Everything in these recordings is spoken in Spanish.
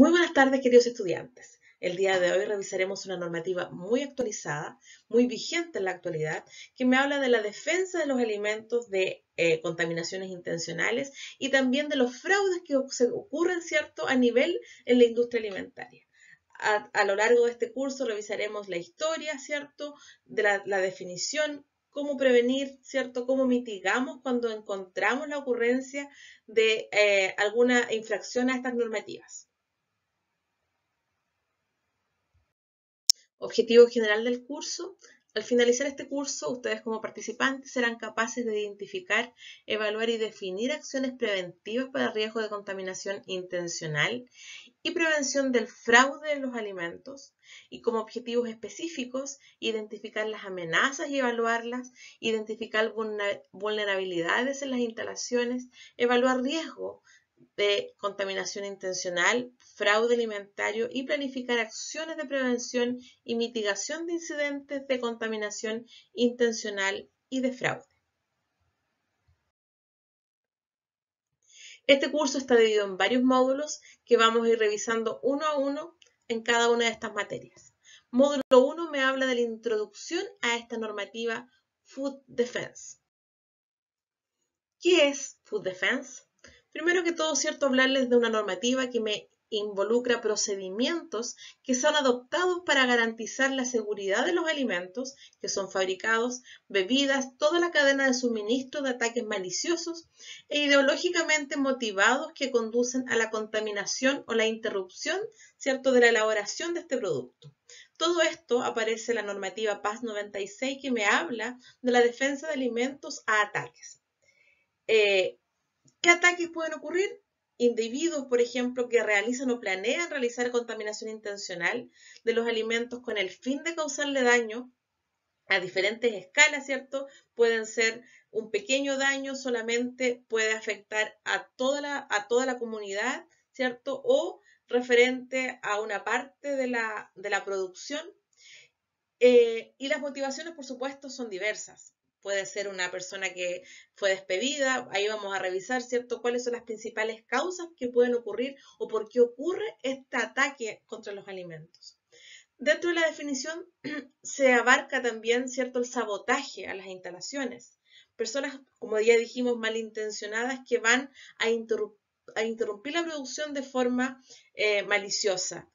Muy buenas tardes, queridos estudiantes. El día de hoy revisaremos una normativa muy actualizada, muy vigente en la actualidad, que me habla de la defensa de los alimentos de eh, contaminaciones intencionales y también de los fraudes que se ocurren cierto, a nivel en la industria alimentaria. A, lo largo de este curso revisaremos la historia, ¿cierto?, de la, definición, cómo prevenir, ¿cierto?, cómo mitigamos cuando encontramos la ocurrencia de eh, alguna infracción a estas normativas. Objetivo general del curso. Al finalizar este curso, ustedes como participantes serán capaces de identificar, evaluar y definir acciones preventivas para riesgo de contaminación intencional y prevención del fraude en los alimentos y como objetivos específicos identificar las amenazas y evaluarlas, identificar vulnerabilidades en las instalaciones, evaluar riesgo, de contaminación intencional, fraude alimentario y planificar acciones de prevención y mitigación de incidentes de contaminación intencional y de fraude. Este curso está dividido en varios módulos que vamos a ir revisando uno a uno en cada una de estas materias. Módulo 1 me habla de la introducción a esta normativa Food Defense. ¿Qué es Food Defense? Primero que todo, cierto, hablarles de una normativa que me involucra procedimientos que son adoptados para garantizar la seguridad de los alimentos que son fabricados, bebidas, toda la cadena de suministro de ataques maliciosos e ideológicamente motivados que conducen a la contaminación o la interrupción ¿cierto? de la elaboración de este producto. Todo esto aparece en la normativa Paz 96 que me habla de la defensa de alimentos a ataques. Eh, ¿Qué ataques pueden ocurrir? Individuos, por ejemplo, que realizan o planean realizar contaminación intencional de los alimentos con el fin de causarle daño a diferentes escalas, ¿cierto? Pueden ser un pequeño daño, solamente puede afectar a toda la, a toda la comunidad, ¿cierto? O referente a una parte de la, producción. Eh, y las motivaciones, por supuesto, son diversas puede ser una persona que fue despedida, ahí vamos a revisar, ¿cierto?, cuáles son las principales causas que pueden ocurrir o por qué ocurre este ataque contra los alimentos. Dentro de la definición se abarca también, ¿cierto?, el sabotaje a las instalaciones. Personas, como ya dijimos, malintencionadas que van a, interrumpir la producción de forma eh, maliciosa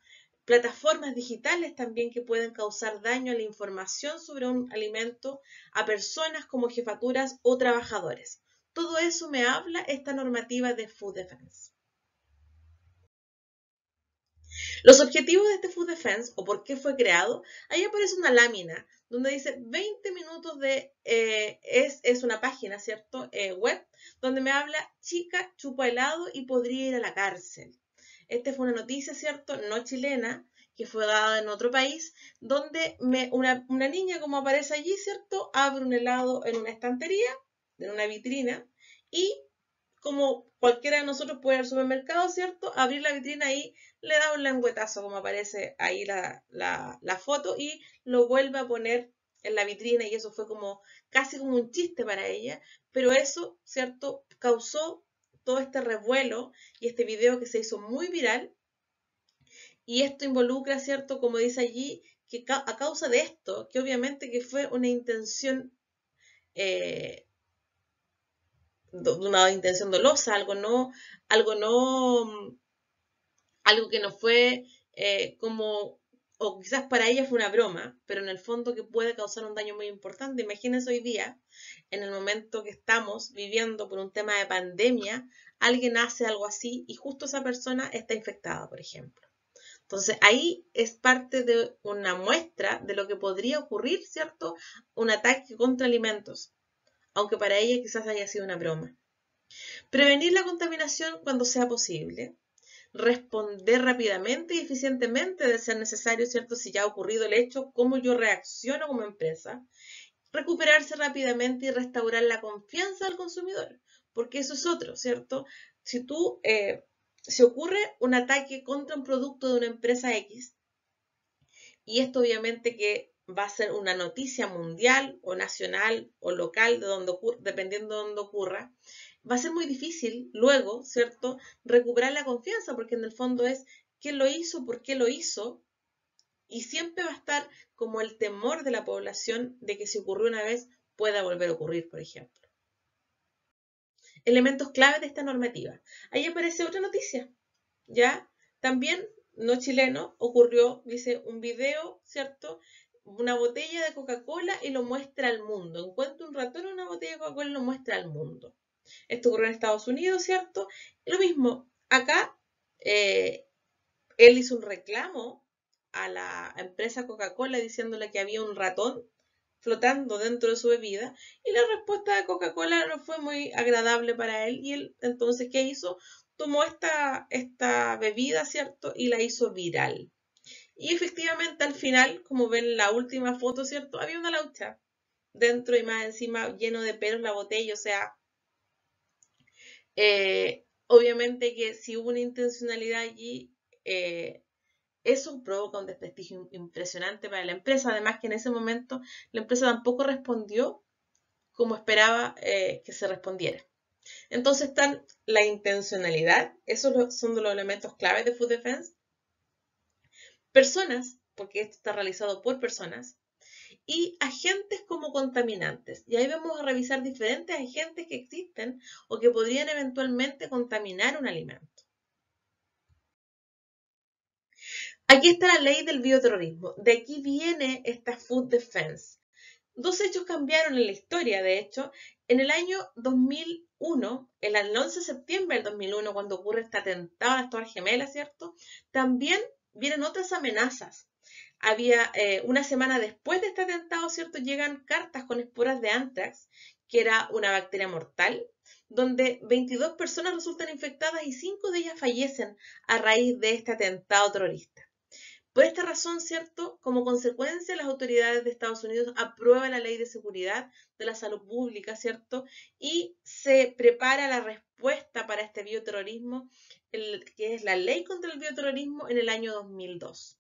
plataformas digitales también que pueden causar daño a la información sobre un alimento, a personas como jefaturas o trabajadores. Todo eso me habla esta normativa de Food Defense. Los objetivos de este Food Defense o por qué fue creado, ahí aparece una lámina donde dice 20 minutos de, eh, es, una página, ¿cierto? Eh, web, donde me habla chica chupa helado y podría ir a la cárcel. Esta fue una noticia, ¿cierto? No chilena, que fue dada en otro país, donde me, una, niña, como aparece allí, ¿cierto? Abre un helado en una estantería, en una vitrina, y como cualquiera de nosotros puede ir al supermercado, ¿cierto? Abrir la vitrina y le da un languetazo, como aparece ahí la, la foto, y lo vuelve a poner en la vitrina, y eso fue como casi como un chiste para ella, pero eso, ¿cierto? Causó todo este revuelo y este video que se hizo muy viral. Y esto involucra, ¿cierto? Como dice allí, que a causa de esto, que obviamente que fue una intención, eh, una intención dolosa, algo no, algo no, algo que no fue eh, como o quizás para ella fue una broma, pero en el fondo que puede causar un daño muy importante. Imagínense hoy día, en el momento que estamos viviendo por un tema de pandemia, alguien hace algo así y justo esa persona está infectada, por ejemplo. Entonces ahí es parte de una muestra de lo que podría ocurrir, ¿cierto? Un ataque contra alimentos, aunque para ella quizás haya sido una broma. Prevenir la contaminación cuando sea posible, responder rápidamente y eficientemente de ser necesario, ¿cierto? Si ya ha ocurrido el hecho, cómo yo reacciono como empresa, recuperarse rápidamente y restaurar la confianza del consumidor, porque eso es otro, ¿cierto? Si tú, eh, se ocurre un ataque contra un producto de una empresa X, y esto obviamente que va a ser una noticia mundial o nacional o local, de donde dependiendo de dónde ocurra, va a ser muy difícil luego, ¿cierto?, recuperar la confianza, porque en el fondo es quién lo hizo, por qué lo hizo, y siempre va a estar como el temor de la población de que si ocurrió una vez pueda volver a ocurrir, por ejemplo. Elementos clave de esta normativa. Ahí aparece otra noticia, ¿ya? También, no chileno, ocurrió, dice, un video, ¿cierto? Una botella de Coca-Cola y lo muestra al mundo. Encuentra un ratón en una botella de Coca-Cola y lo muestra al mundo. Esto ocurrió en Estados Unidos, ¿cierto? Lo mismo, acá eh, él hizo un reclamo a la empresa Coca-Cola diciéndole que había un ratón flotando dentro de su bebida y la respuesta de Coca-Cola no fue muy agradable para él y él entonces ¿qué hizo? Tomó esta, esta bebida, ¿cierto? Y la hizo viral. Y efectivamente al final, como ven en la última foto, ¿cierto? Había una laucha dentro y más encima lleno de pelos la botella, o sea, eh, obviamente que si hubo una intencionalidad allí, eh, eso provoca un desprestigio impresionante para la empresa. Además que en ese momento la empresa tampoco respondió como esperaba eh, que se respondiera. Entonces están la intencionalidad, esos son los elementos claves de Food Defense. Personas, porque esto está realizado por personas, y agentes como contaminantes. Y ahí vamos a revisar diferentes agentes que existen o que podrían eventualmente contaminar un alimento. Aquí está la ley del bioterrorismo. De aquí viene esta Food Defense. Dos hechos cambiaron en la historia, de hecho. En el año 2001, el 11 de septiembre del 2001, cuando ocurre este atentado a las Torres Gemelas, ¿cierto? También vienen otras amenazas había eh, una semana después de este atentado, ¿cierto? Llegan cartas con esporas de antrax, que era una bacteria mortal, donde 22 personas resultan infectadas y 5 de ellas fallecen a raíz de este atentado terrorista. Por esta razón, ¿cierto? Como consecuencia, las autoridades de Estados Unidos aprueban la ley de seguridad de la salud pública, ¿cierto? Y se prepara la respuesta para este bioterrorismo, que es la ley contra el bioterrorismo en el año 2002.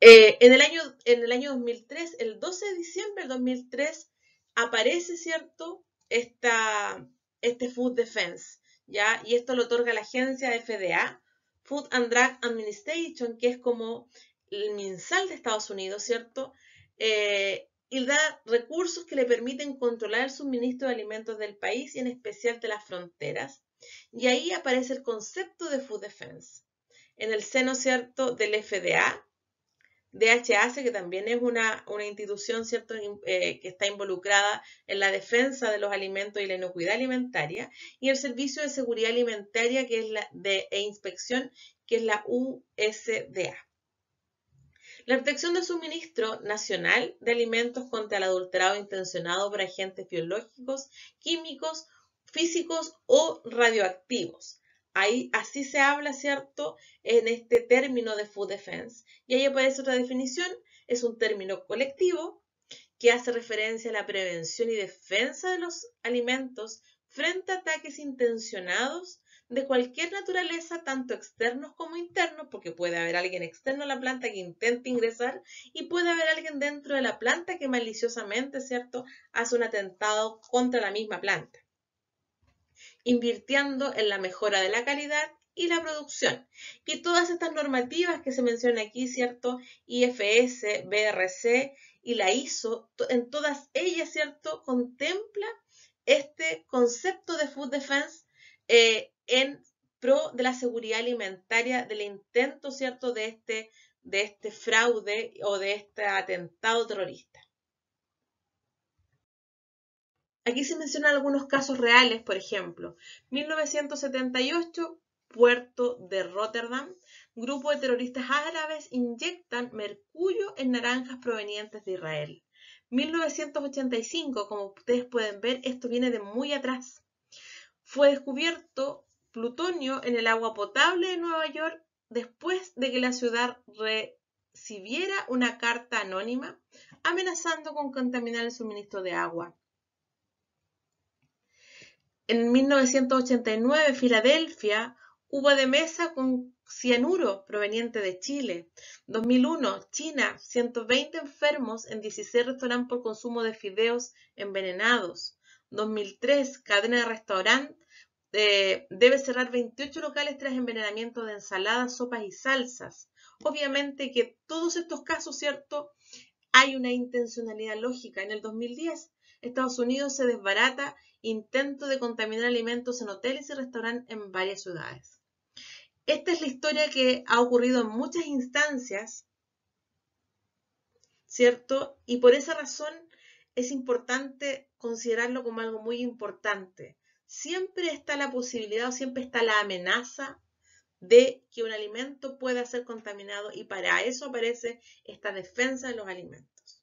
Eh, en, el año, en el año 2003, el 12 de diciembre del 2003, aparece, ¿cierto?, esta, este Food Defense, ¿ya? Y esto lo otorga la agencia FDA, Food and Drug Administration, que es como el MinSal de Estados Unidos, ¿cierto? Eh, y da recursos que le permiten controlar el suministro de alimentos del país y en especial de las fronteras. Y ahí aparece el concepto de Food Defense en el seno, ¿cierto?, del FDA, DHS, que también es una, institución, ¿cierto?, eh, que está involucrada en la defensa de los alimentos y la inocuidad alimentaria, y el Servicio de Seguridad Alimentaria que es la de, e Inspección, que es la USDA. La protección de suministro nacional de alimentos contra el adulterado intencionado por agentes biológicos, químicos, físicos o radioactivos Ahí, así se habla, ¿cierto?, en este término de food defense. Y ahí aparece otra definición, es un término colectivo que hace referencia a la prevención y defensa de los alimentos frente a ataques intencionados de cualquier naturaleza, tanto externos como internos, porque puede haber alguien externo a la planta que intente ingresar y puede haber alguien dentro de la planta que maliciosamente, ¿cierto?, hace un atentado contra la misma planta invirtiendo en la mejora de la calidad y la producción. Y todas estas normativas que se mencionan aquí, ¿cierto? IFS, BRC y la ISO, en todas ellas, ¿cierto? Contempla este concepto de food defense eh, en pro de la seguridad alimentaria, del intento, ¿cierto?, de este, de este fraude o de este atentado terrorista. Aquí se mencionan algunos casos reales, por ejemplo, 1978, puerto de Rotterdam, grupo de terroristas árabes inyectan mercurio en naranjas provenientes de Israel. 1985, como ustedes pueden ver, esto viene de muy atrás. Fue descubierto plutonio en el agua potable de Nueva York después de que la ciudad recibiera una carta anónima amenazando con contaminar el suministro de agua. En 1989, Filadelfia, uva de mesa con cianuro proveniente de Chile. 2001, China, 120 enfermos en 16 restaurantes por consumo de fideos envenenados. 2003, cadena de restaurantes eh, debe cerrar 28 locales tras envenenamiento de ensaladas, sopas y salsas. Obviamente que todos estos casos, ¿cierto? Hay una intencionalidad lógica. En el 2010, Estados Unidos se desbarata intento de contaminar alimentos en hoteles y restaurantes en varias ciudades. Esta es la historia que ha ocurrido en muchas instancias, ¿cierto? Y por esa razón es importante considerarlo como algo muy importante. Siempre está la posibilidad o siempre está la amenaza de que un alimento pueda ser contaminado y para eso aparece esta defensa de los alimentos.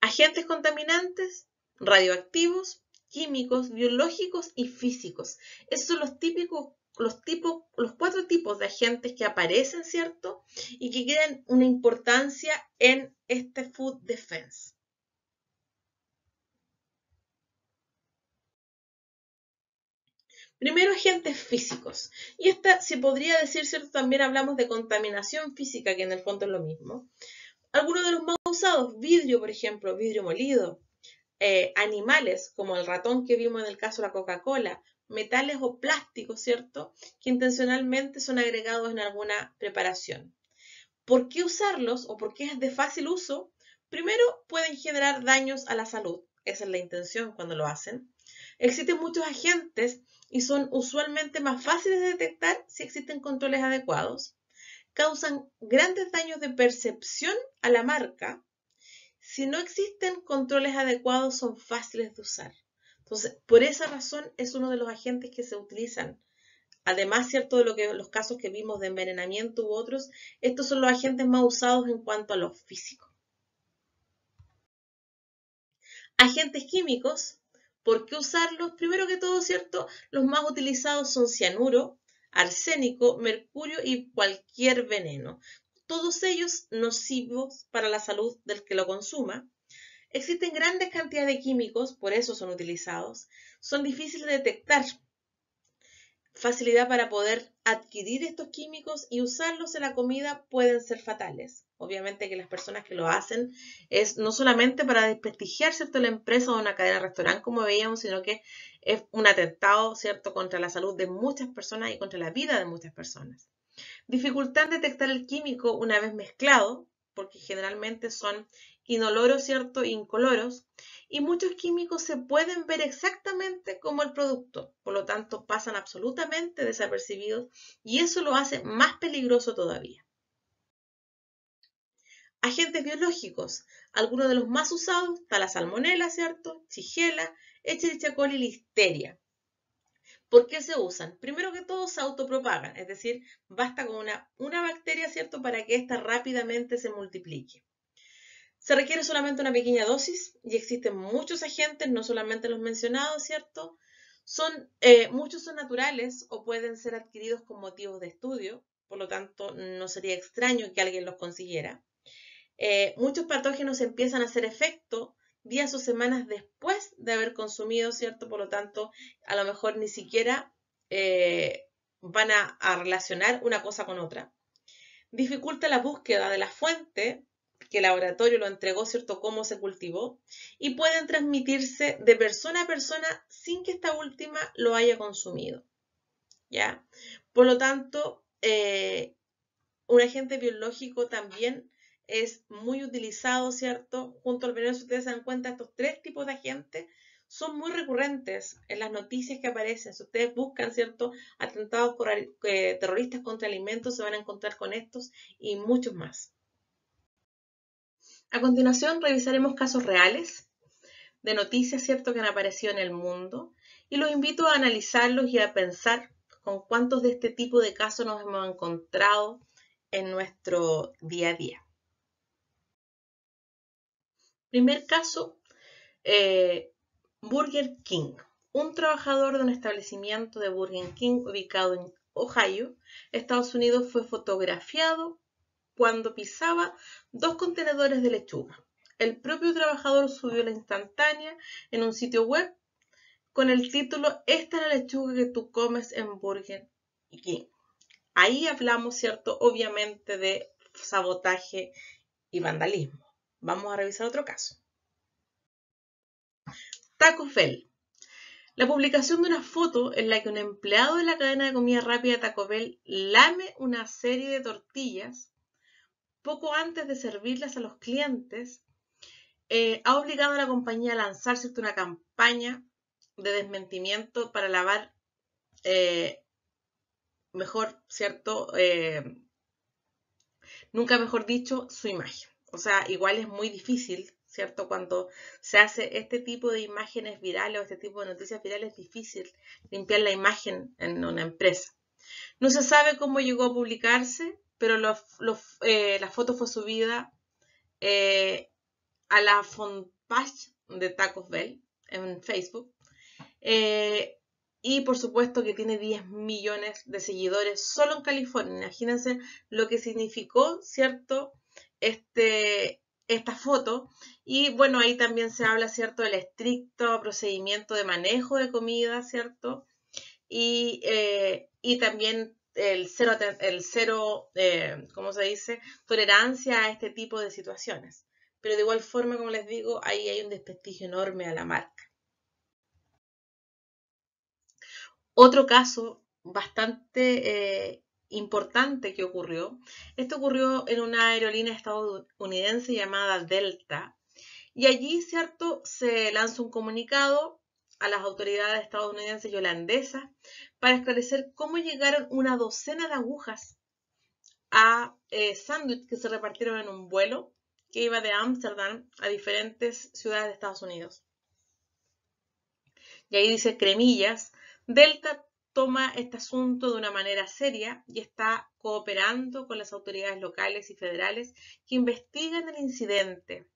Agentes contaminantes radioactivos, químicos, biológicos y físicos. Esos son los típicos los, tipos, los cuatro tipos de agentes que aparecen, ¿cierto? Y que tienen una importancia en este food defense. Primero, agentes físicos. Y esta, se podría decir, ¿cierto? También hablamos de contaminación física, que en el fondo es lo mismo. Algunos de los más usados, vidrio, por ejemplo, vidrio molido, eh, animales, como el ratón que vimos en el caso de la Coca-Cola, metales o plásticos, ¿cierto?, que intencionalmente son agregados en alguna preparación. ¿Por qué usarlos o por qué es de fácil uso? Primero, pueden generar daños a la salud. Esa es la intención cuando lo hacen. Existen muchos agentes y son usualmente más fáciles de detectar si existen controles adecuados. Causan grandes daños de percepción a la marca si no existen controles adecuados, son fáciles de usar. Entonces, por esa razón es uno de los agentes que se utilizan. Además, cierto, de lo que los casos que vimos de envenenamiento u otros, estos son los agentes más usados en cuanto a lo físico. Agentes químicos, ¿por qué usarlos? Primero que todo, cierto, los más utilizados son cianuro, arsénico, mercurio y cualquier veneno todos ellos nocivos para la salud del que lo consuma. Existen grandes cantidades de químicos, por eso son utilizados. Son difíciles de detectar. Facilidad para poder adquirir estos químicos y usarlos en la comida pueden ser fatales. Obviamente que las personas que lo hacen es no solamente para desprestigiar ¿cierto? la empresa o una cadena de restaurante, como veíamos, sino que es un atentado ¿cierto? contra la salud de muchas personas y contra la vida de muchas personas. Dificultad en detectar el químico una vez mezclado, porque generalmente son inoloros, ¿cierto? Incoloros. Y muchos químicos se pueden ver exactamente como el producto, por lo tanto pasan absolutamente desapercibidos y eso lo hace más peligroso todavía. Agentes biológicos. Algunos de los más usados está la salmonela, ¿cierto? Chigela, Echerichia coli y listeria. ¿Por qué se usan? Primero que todo, se autopropagan, es decir, basta con una, una bacteria, ¿cierto?, para que ésta rápidamente se multiplique. Se requiere solamente una pequeña dosis y existen muchos agentes, no solamente los mencionados, ¿cierto? Son, eh, muchos son naturales o pueden ser adquiridos con motivos de estudio, por lo tanto, no sería extraño que alguien los consiguiera. Eh, muchos patógenos empiezan a hacer efecto días o semanas después de haber consumido, ¿cierto? Por lo tanto, a lo mejor ni siquiera eh, van a, relacionar una cosa con otra. Dificulta la búsqueda de la fuente que el laboratorio lo entregó, ¿cierto?, cómo se cultivó, y pueden transmitirse de persona a persona sin que esta última lo haya consumido. ¿Ya? Por lo tanto, eh, un agente biológico también es muy utilizado, ¿cierto? Junto al veneno, si ustedes se dan cuenta, estos tres tipos de agentes son muy recurrentes en las noticias que aparecen. Si ustedes buscan, ¿cierto? Atentados por, terroristas contra alimentos, se van a encontrar con estos y muchos más. A continuación, revisaremos casos reales de noticias, ¿cierto?, que han aparecido en el mundo y los invito a analizarlos y a pensar con cuántos de este tipo de casos nos hemos encontrado en nuestro día a día. Primer caso, eh, Burger King. Un trabajador de un establecimiento de Burger King ubicado en Ohio, Estados Unidos, fue fotografiado cuando pisaba dos contenedores de lechuga. El propio trabajador subió la instantánea en un sitio web con el título Esta es la lechuga que tú comes en Burger King. Ahí hablamos, ¿cierto? Obviamente de sabotaje y vandalismo. Vamos a revisar otro caso. Taco Bell. La publicación de una foto en la que un empleado de la cadena de comida rápida Taco Bell lame una serie de tortillas poco antes de servirlas a los clientes eh, ha obligado a la compañía a lanzar una campaña de desmentimiento para lavar eh, mejor, ¿cierto? Eh, nunca mejor dicho, su imagen. O sea, igual es muy difícil, ¿cierto? Cuando se hace este tipo de imágenes virales o este tipo de noticias virales, es difícil limpiar la imagen en una empresa. No se sabe cómo llegó a publicarse, pero eh, la foto fue subida eh, a la fanpage de Taco Bell en Facebook. Eh, y por supuesto que tiene 10 millones de seguidores solo en California. Imagínense lo que significó, ¿cierto? este, esta foto. Y bueno, ahí también se habla, ¿cierto?, del estricto procedimiento de manejo de comida, ¿cierto? Y, eh, también el cero, el cero eh, ¿cómo se dice?, tolerancia a este tipo de situaciones. Pero de igual forma, como les digo, ahí hay un desprestigio enorme a la marca. Otro caso bastante eh, importante que ocurrió. Esto ocurrió en una aerolínea estadounidense llamada Delta. Y allí, ¿cierto?, se lanzó un comunicado a las autoridades estadounidenses y holandesas para esclarecer cómo llegaron una docena de agujas a eh, sándwiches que se repartieron en un vuelo que iba de Ámsterdam a diferentes ciudades de Estados Unidos. Y ahí dice Cremillas, Delta toma este asunto de una manera seria y está cooperando con las autoridades locales y federales que investigan el incidente.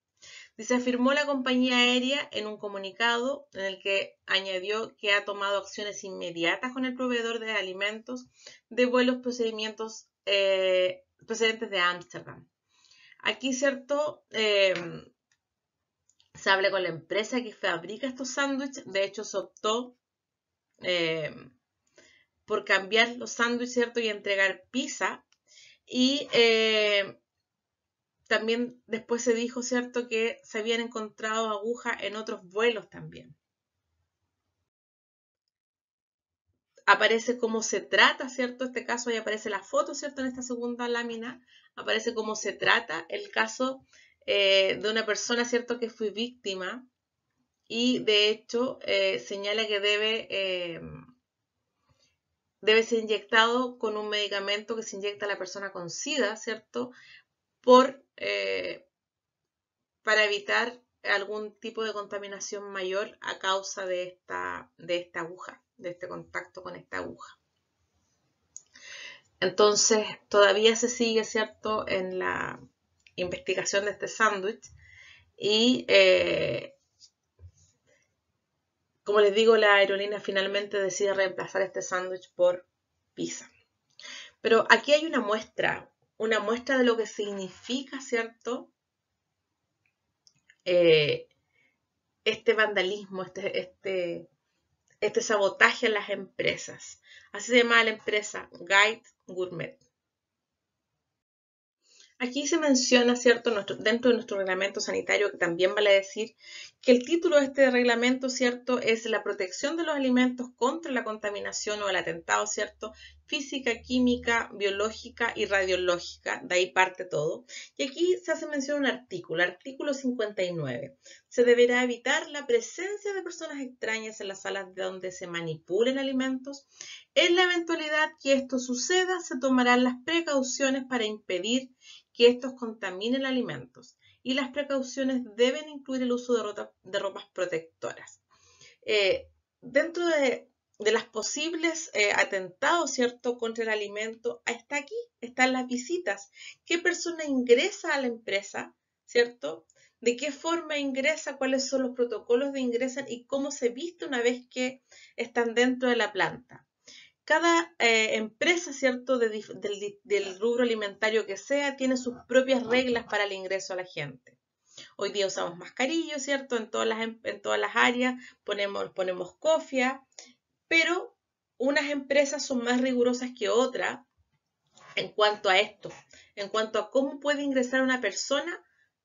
Dice, afirmó la compañía aérea en un comunicado en el que añadió que ha tomado acciones inmediatas con el proveedor de alimentos de vuelos procedimientos eh, procedentes de Ámsterdam. Aquí, ¿cierto? Em, se habla con la empresa que fabrica estos sándwiches. De hecho, se optó em, por cambiar los sándwiches, ¿cierto? Y entregar pizza. Y eh, también después se dijo, ¿cierto?, que se habían encontrado agujas en otros vuelos también. Aparece cómo se trata, ¿cierto? Este caso, ahí aparece la foto, ¿cierto? En esta segunda lámina, aparece cómo se trata el caso eh, de una persona, ¿cierto?, que fue víctima y de hecho eh, señala que debe debe ser inyectado con un medicamento que se inyecta a la persona con SIDA, ¿cierto? Por, eh, para evitar algún tipo de contaminación mayor a causa de esta, de esta aguja, de este contacto con esta aguja. Entonces, todavía se sigue, ¿cierto?, en la investigación de este sándwich y eh, como les digo, la aerolínea finalmente decide reemplazar este sándwich por pizza. Pero aquí hay una muestra, una muestra de lo que significa, ¿cierto? Eh, este vandalismo, este, este, este, sabotaje a las empresas. Así se llama la empresa Guide Gourmet. Aquí se menciona, ¿cierto?, dentro de nuestro reglamento sanitario, que también vale decir que el título de este reglamento, ¿cierto?, es la protección de los alimentos contra la contaminación o el atentado, ¿cierto?, física, química, biológica y radiológica, de ahí parte todo. Y aquí se hace mención a un artículo, artículo 59, se deberá evitar la presencia de personas extrañas en las salas donde se manipulen alimentos. En la eventualidad que esto suceda, se tomarán las precauciones para impedir que estos contaminen alimentos. Y las precauciones deben incluir el uso de, ropas protectoras. Eh, dentro de, los las posibles eh, atentados, ¿cierto?, contra el alimento, está aquí, están las visitas. ¿Qué persona ingresa a la empresa, ¿cierto? de qué forma ingresa, cuáles son los protocolos de ingreso y cómo se viste una vez que están dentro de la planta. Cada eh, empresa, ¿cierto?, del, rubro alimentario que sea, tiene sus propias reglas para el ingreso a la gente. Hoy día usamos mascarillos, ¿cierto?, en todas las, em, en todas las áreas, ponemos, ponemos cofia, pero unas empresas son más rigurosas que otras en cuanto a esto, en cuanto a cómo puede ingresar una persona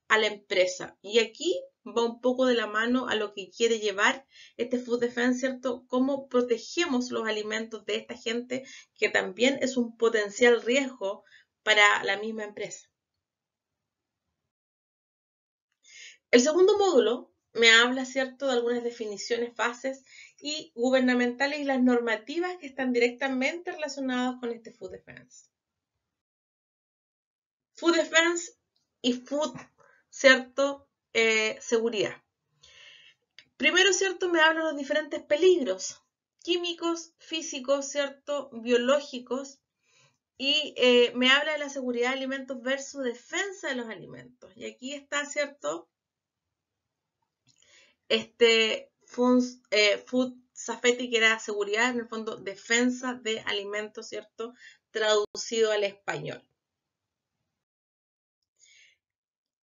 a la empresa. Y aquí va un poco de la mano a lo que quiere llevar este Food Defense, ¿cierto? Cómo protegemos los alimentos de esta gente, que también es un potencial riesgo para la misma empresa. El segundo módulo me habla, ¿cierto?, de algunas definiciones, fases y gubernamentales y las normativas que están directamente relacionadas con este Food Defense. Food Defense y Food ¿cierto? Eh, seguridad. Primero, ¿cierto? Me habla de los diferentes peligros químicos, físicos, ¿cierto? Biológicos. Y eh, me habla de la seguridad de alimentos versus defensa de los alimentos. Y aquí está, ¿cierto? Este eh, food safety, que era seguridad, en el fondo defensa de alimentos, ¿cierto? Traducido al español.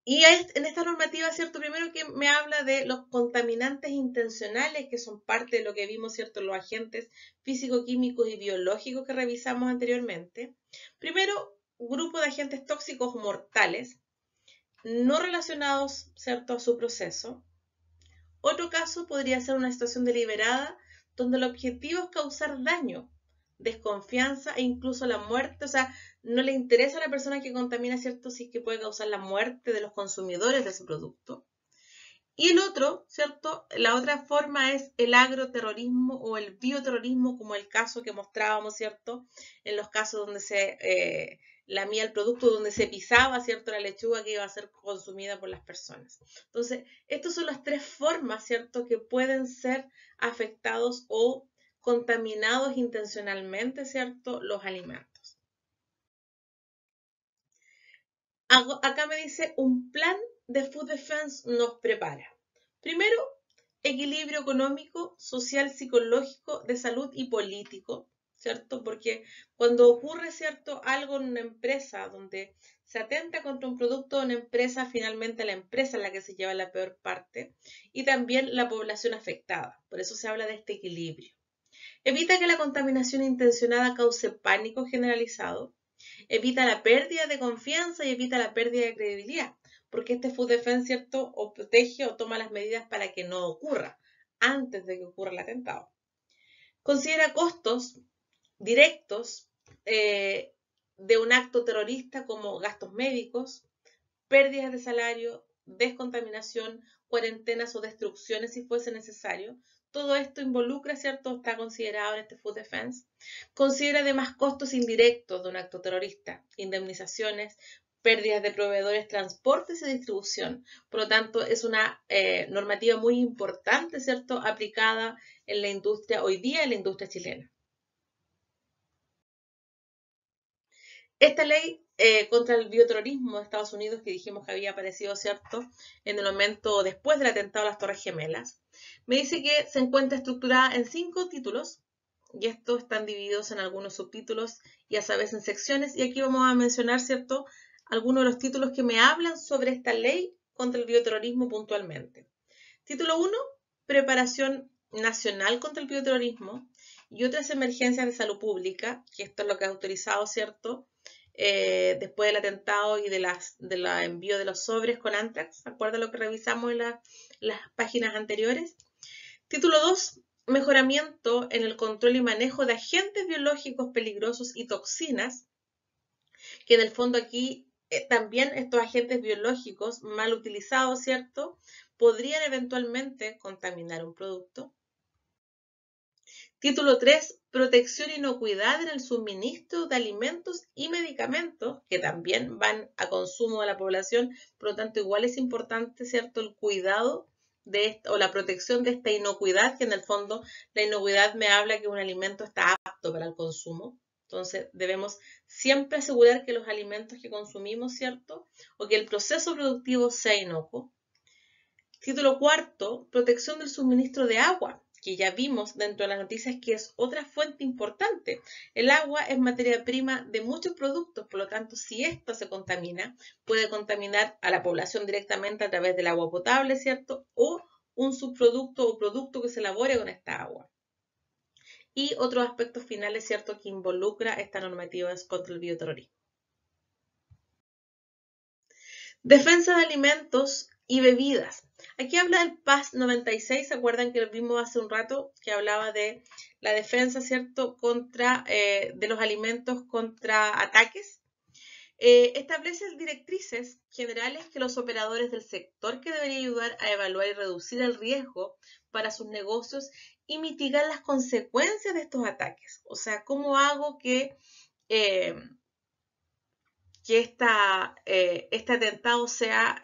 Y en esta normativa, ¿cierto? Primero que me habla de los contaminantes intencionales, que son parte de lo que vimos, ¿cierto? Los agentes físico-químicos y biológicos que revisamos anteriormente. Primero, grupo de agentes tóxicos mortales, no relacionados, ¿cierto?, a su proceso. Otro caso podría ser una situación deliberada donde el objetivo es causar daño desconfianza e incluso la muerte. O sea, no le interesa a la persona que contamina, ¿cierto? Si es que puede causar la muerte de los consumidores de su producto. Y el otro, ¿cierto? La otra forma es el agroterrorismo o el bioterrorismo, como el caso que mostrábamos, ¿cierto? En los casos donde se eh, lamía el producto, donde se pisaba, ¿cierto? La lechuga que iba a ser consumida por las personas. Entonces, estas son las tres formas, ¿cierto? Que pueden ser afectados o contaminados intencionalmente, ¿cierto?, los alimentos. Acá me dice, un plan de Food Defense nos prepara. Primero, equilibrio económico, social, psicológico, de salud y político, ¿cierto? Porque cuando ocurre, ¿cierto?, algo en una empresa donde se atenta contra un producto de una empresa, finalmente la empresa es la que se lleva la peor parte y también la población afectada. Por eso se habla de este equilibrio. Evita que la contaminación intencionada cause pánico generalizado. Evita la pérdida de confianza y evita la pérdida de credibilidad, porque este Food Defense, ¿cierto?, o protege o toma las medidas para que no ocurra antes de que ocurra el atentado. Considera costos directos eh, de un acto terrorista como gastos médicos, pérdidas de salario, descontaminación, cuarentenas o destrucciones si fuese necesario, todo esto involucra, ¿cierto? Está considerado en este Food Defense. Considera además costos indirectos de un acto terrorista, indemnizaciones, pérdidas de proveedores, transportes y distribución. Por lo tanto, es una eh, normativa muy importante, ¿cierto?, aplicada en la industria, hoy día en la industria chilena. Esta ley eh, contra el bioterrorismo de Estados Unidos que dijimos que había aparecido, ¿cierto?, en el momento después del atentado a las Torres Gemelas, me dice que se encuentra estructurada en cinco títulos, y estos están divididos en algunos subtítulos y a en secciones, y aquí vamos a mencionar, ¿cierto?, algunos de los títulos que me hablan sobre esta ley contra el bioterrorismo puntualmente. Título 1, preparación nacional contra el bioterrorismo y otras emergencias de salud pública, que esto es lo que ha autorizado, ¿cierto?, eh, después del atentado y de envío de los sobres con Antrax. ¿Se lo que revisamos en las páginas anteriores? Título 2. Mejoramiento en el control y manejo de agentes biológicos peligrosos y toxinas, que en el fondo aquí eh, también estos agentes biológicos mal utilizados, ¿cierto? Podrían eventualmente contaminar un producto. Título 3, protección y inocuidad en el suministro de alimentos y medicamentos, que también van a consumo de la población, por lo tanto igual es importante, ¿cierto?, el cuidado de o la protección de esta inocuidad, que en el fondo la inocuidad me habla que un alimento está apto para el consumo. Entonces debemos siempre asegurar que los alimentos que consumimos, ¿cierto? O que el proceso productivo sea inocuo. Título cuarto, protección del suministro de agua que ya vimos dentro de las noticias que es otra fuente importante. El agua es materia prima de muchos productos, por lo tanto, si esto se contamina, puede contaminar a la población directamente a través del agua potable, ¿cierto? O un subproducto o producto que se elabore con esta agua. Y otros aspectos finales, ¿cierto?, que involucra esta normativa es contra el bioterrorismo. Defensa de alimentos y bebidas. Aquí habla del PAS 96, ¿se acuerdan que lo vimos hace un rato que hablaba de la defensa, ¿cierto?, contra, eh, de los alimentos contra ataques. Eh, establece directrices generales que los operadores del sector que deberían ayudar a evaluar y reducir el riesgo para sus negocios y mitigar las consecuencias de estos ataques. O sea, ¿cómo hago que, eh, que esta, este atentado sea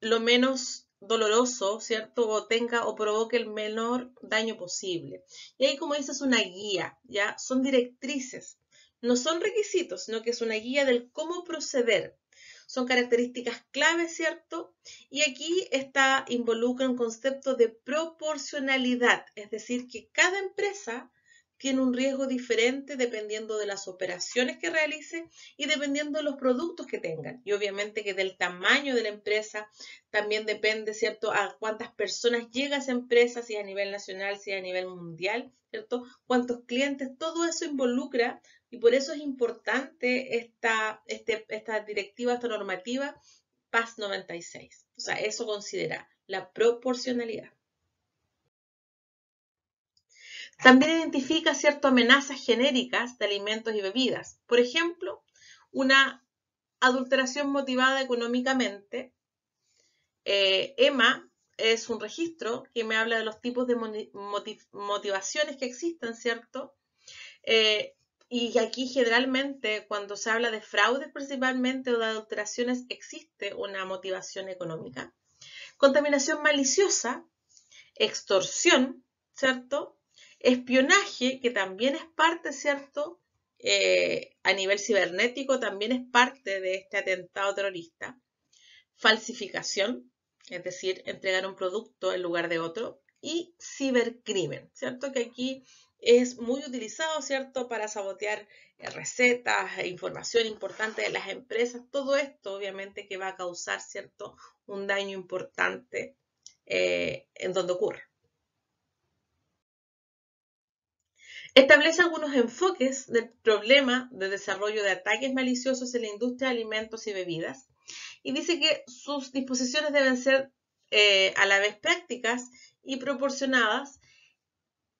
lo menos doloroso, ¿cierto? O tenga o provoque el menor daño posible. Y ahí, como dice, es una guía, ¿ya? Son directrices. No son requisitos, sino que es una guía del cómo proceder. Son características clave, ¿cierto? Y aquí está, involucra un concepto de proporcionalidad, es decir, que cada empresa tiene un riesgo diferente dependiendo de las operaciones que realice y dependiendo de los productos que tengan. Y obviamente que del tamaño de la empresa también depende, ¿cierto?, a cuántas personas llega esa empresa, si a nivel nacional, si a nivel mundial, ¿cierto? Cuántos clientes, todo eso involucra y por eso es importante esta, este, esta directiva, esta normativa PAS 96. O sea, eso considera la proporcionalidad. También identifica ciertas amenazas genéricas de alimentos y bebidas. Por ejemplo, una adulteración motivada económicamente. EMA eh, es un registro que me habla de los tipos de motivaciones que existen, ¿cierto? Eh, y aquí generalmente cuando se habla de fraudes principalmente o de adulteraciones existe una motivación económica. Contaminación maliciosa, extorsión, ¿cierto? Espionaje, que también es parte, ¿cierto? Eh, a nivel cibernético, también es parte de este atentado terrorista. Falsificación, es decir, entregar un producto en lugar de otro. Y cibercrimen, ¿cierto? Que aquí es muy utilizado, ¿cierto?, para sabotear eh, recetas, e información importante de las empresas, todo esto obviamente que va a causar, ¿cierto?, un daño importante eh, en donde ocurre. Establece algunos enfoques del problema de desarrollo de ataques maliciosos en la industria de alimentos y bebidas y dice que sus disposiciones deben ser eh, a la vez prácticas y proporcionadas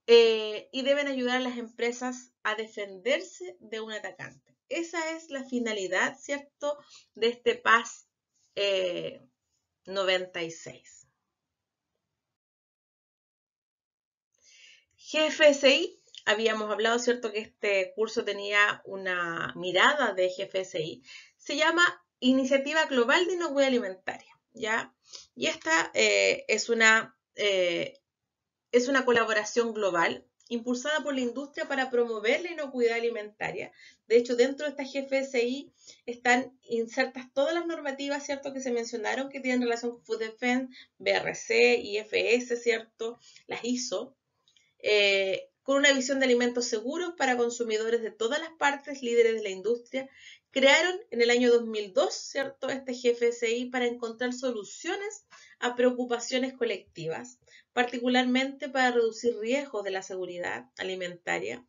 eh, y deben ayudar a las empresas a defenderse de un atacante. Esa es la finalidad, ¿cierto?, de este PAS 96. GFSI habíamos hablado, ¿cierto?, que este curso tenía una mirada de GFSI, se llama Iniciativa Global de Inocuidad Alimentaria, ¿ya? Y esta eh, es, una, eh, es una colaboración global impulsada por la industria para promover la inocuidad alimentaria. De hecho, dentro de esta GFSI están insertas todas las normativas, ¿cierto?, que se mencionaron que tienen relación con Food Defense, BRC, IFS, ¿cierto?, las ISO. Eh, con una visión de alimentos seguros para consumidores de todas las partes, líderes de la industria, crearon en el año 2002, ¿cierto?, este GFSI para encontrar soluciones a preocupaciones colectivas, particularmente para reducir riesgos de la seguridad alimentaria,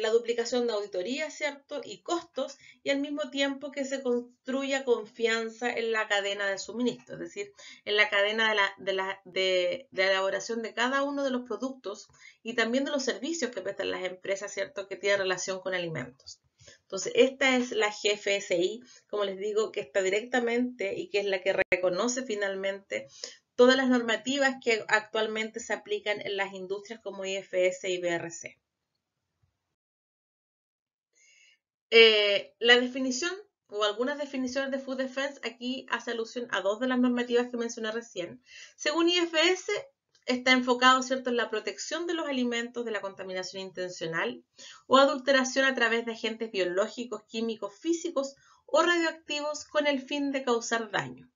la duplicación de auditoría, ¿cierto? Y costos, y al mismo tiempo que se construya confianza en la cadena de suministro, es decir, en la cadena de la, de elaboración de cada uno de los productos y también de los servicios que prestan las empresas, ¿cierto? Que tienen relación con alimentos. Entonces, esta es la GFSI, como les digo, que está directamente y que es la que reconoce finalmente todas las normativas que actualmente se aplican en las industrias como IFS y BRC. Eh, la definición o algunas definiciones de food defense aquí hace alusión a dos de las normativas que mencioné recién. Según IFS, está enfocado ¿cierto? en la protección de los alimentos de la contaminación intencional o adulteración a través de agentes biológicos, químicos, físicos o radioactivos con el fin de causar daño.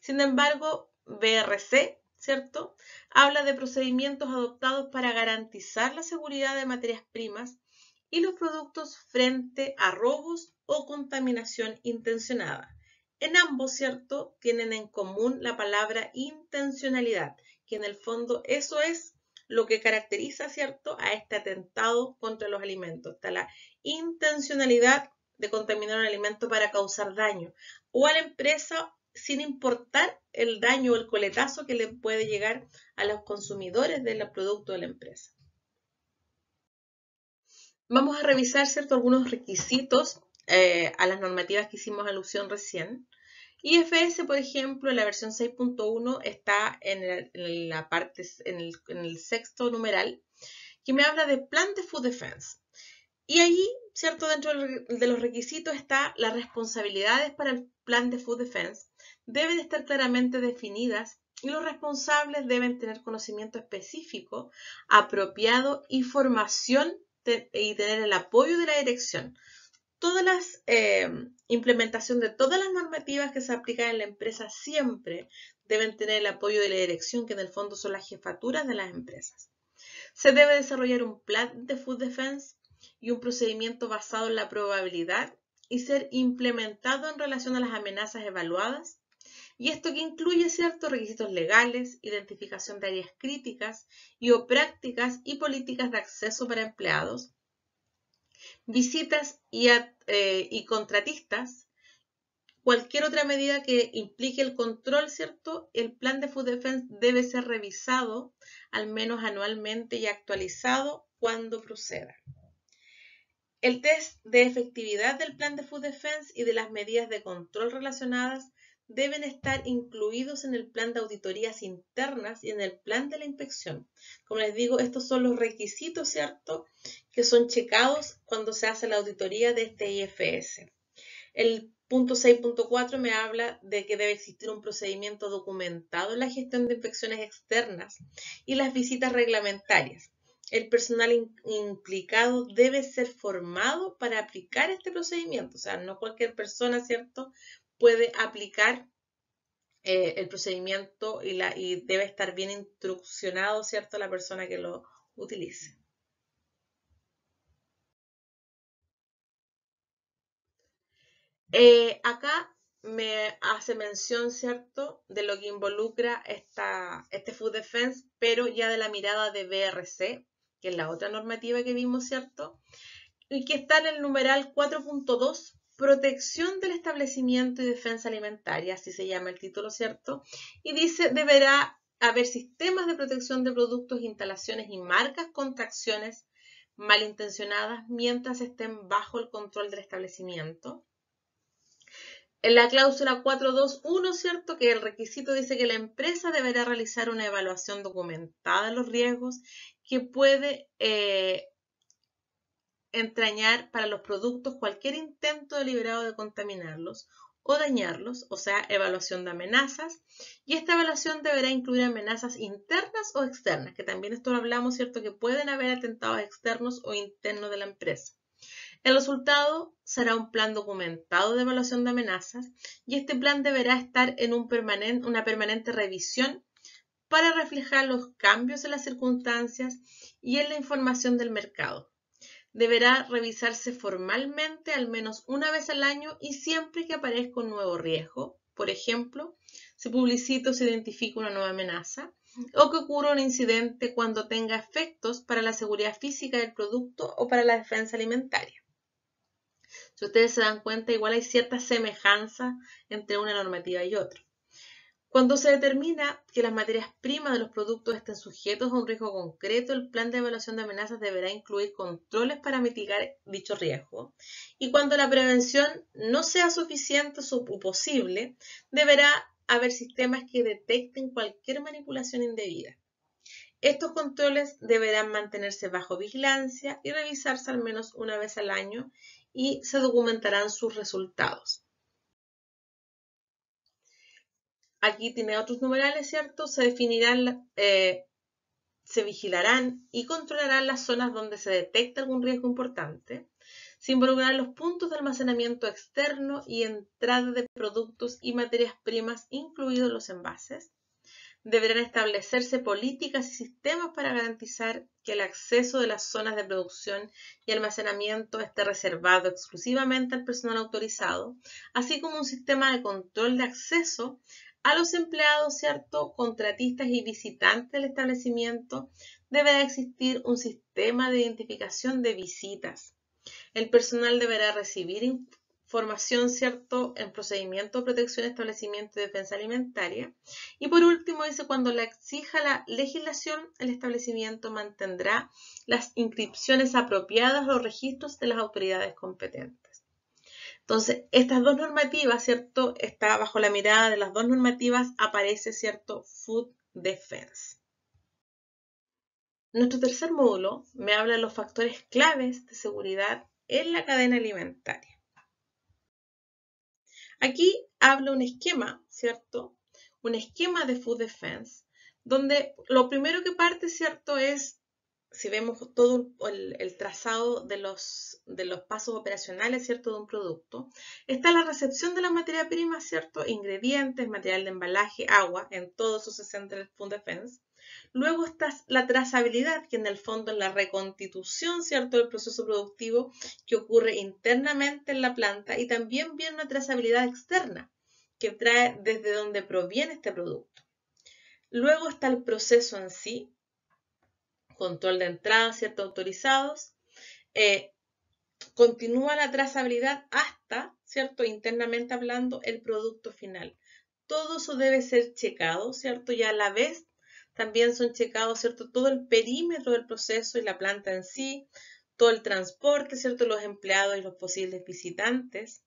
Sin embargo, BRC, ¿cierto? Habla de procedimientos adoptados para garantizar la seguridad de materias primas y los productos frente a robos o contaminación intencionada. En ambos, ¿cierto? Tienen en común la palabra intencionalidad, que en el fondo eso es lo que caracteriza, ¿cierto?, a este atentado contra los alimentos. Está la intencionalidad de contaminar un alimento para causar daño o a la empresa sin importar el daño o el coletazo que le puede llegar a los consumidores del producto de la empresa. Vamos a revisar ¿cierto? algunos requisitos eh, a las normativas que hicimos alusión recién. IFS, por ejemplo, en la versión 6.1 está en, el, la parte, en el, sexto numeral, que me habla de Plan de Food Defense. Y ahí, ¿cierto? Dentro de los requisitos está las responsabilidades para el plan de Food Defense deben estar claramente definidas y los responsables deben tener conocimiento específico, apropiado y formación y tener el apoyo de la dirección. Todas las implementaciones eh, implementación de todas las normativas que se aplican en la empresa siempre deben tener el apoyo de la dirección, que en el fondo son las jefaturas de las empresas. Se debe desarrollar un plan de food defense y un procedimiento basado en la probabilidad y ser implementado en relación a las amenazas evaluadas y esto que incluye ciertos requisitos legales, identificación de áreas críticas y o prácticas y políticas de acceso para empleados, visitas y, eh, y contratistas, cualquier otra medida que implique el control, ¿cierto? El plan de Food Defense debe ser revisado al menos anualmente y actualizado cuando proceda. El test de efectividad del plan de Food Defense y de las medidas de control relacionadas deben estar incluidos en el plan de auditorías internas y en el plan de la inspección. Como les digo, estos son los requisitos, ¿cierto?, que son checados cuando se hace la auditoría de este IFS. El punto 6.4 me habla de que debe existir un procedimiento documentado en la gestión de inspecciones externas y las visitas reglamentarias. El personal implicado debe ser formado para aplicar este procedimiento, o sea, no cualquier persona, ¿cierto?, puede aplicar eh, el procedimiento y, la, debe estar bien instruccionado, ¿cierto?, la persona que lo utilice. Eh, acá me hace mención, ¿cierto?, de lo que involucra esta, este Food Defense, pero ya de la mirada de BRC, que es la otra normativa que vimos, ¿cierto? Y que está en el numeral 4.2 protección del establecimiento y defensa alimentaria, así se llama el título, ¿cierto? Y dice, deberá haber sistemas de protección de productos, instalaciones y marcas contra acciones malintencionadas mientras estén bajo el control del establecimiento. En la cláusula 421, ¿cierto? Que el requisito dice que la empresa deberá realizar una evaluación documentada de los riesgos que puede eh, entrañar para los productos cualquier intento deliberado de contaminarlos o dañarlos, o sea, evaluación de amenazas, y esta evaluación deberá incluir amenazas internas o externas, que también esto lo hablamos, ¿cierto? Que pueden haber atentados externos o internos de la empresa. El resultado será un plan documentado de evaluación de amenazas y este plan deberá estar en una permanente revisión para reflejar los cambios en las circunstancias y en la información del mercado deberá revisarse formalmente al menos una vez al año y siempre que aparezca un nuevo riesgo. Por ejemplo, se publicita o se identifica una nueva amenaza o que ocurra un incidente cuando tenga efectos para la seguridad física del producto o para la defensa alimentaria. Si ustedes se dan cuenta, igual hay cierta semejanza entre una normativa y otra. Cuando se determina que las materias primas de los productos estén sujetos a un riesgo concreto, el plan de evaluación de amenazas deberá incluir controles para mitigar dicho riesgo. Y cuando la prevención no sea suficiente o posible, deberá haber sistemas que detecten cualquier manipulación indebida. Estos controles deberán mantenerse bajo vigilancia y revisarse al menos una vez al año y se documentarán sus resultados. aquí tiene otros numerales, ¿cierto? Se definirán, eh, se vigilarán y controlarán las zonas donde se detecta algún riesgo importante. Se involucrarán los puntos de almacenamiento externo y entrada de productos y materias primas, incluidos los envases. Deberán establecerse políticas y sistemas para garantizar que el acceso de las zonas de producción y almacenamiento esté reservado exclusivamente al personal autorizado, así como un sistema de control de acceso a los empleados, ¿cierto? Contratistas y visitantes del establecimiento deberá existir un sistema de identificación de visitas. El personal deberá recibir información, ¿cierto?, en procedimiento de protección, establecimiento y defensa alimentaria. Y por último, dice, cuando la exija la legislación, el establecimiento mantendrá las inscripciones apropiadas, los registros de las autoridades competentes. Entonces, estas dos normativas, ¿cierto? Está bajo la mirada de las dos normativas, aparece, ¿cierto? Food Defense. Nuestro tercer módulo me habla de los factores claves de seguridad en la cadena alimentaria. Aquí habla un esquema, ¿cierto? Un esquema de Food Defense, donde lo primero que parte, ¿cierto? Es si vemos todo el, trazado de los, de los, pasos operacionales, ¿cierto?, de un producto, está la recepción de la materia prima, ¿cierto?, ingredientes, material de embalaje, agua, en todos sus centros de Luego está la trazabilidad, que en el fondo es la reconstitución, ¿cierto?, del proceso productivo que ocurre internamente en la planta y también viene una trazabilidad externa que trae desde donde proviene este producto. Luego está el proceso en sí, control de entradas, ¿cierto? Autorizados. Eh, continúa la trazabilidad hasta, ¿cierto? Internamente hablando, el producto final. Todo eso debe ser checado, ¿cierto? Y a la vez también son checados, ¿cierto? Todo el perímetro del proceso y la planta en sí, todo el transporte, ¿cierto? Los empleados y los posibles visitantes.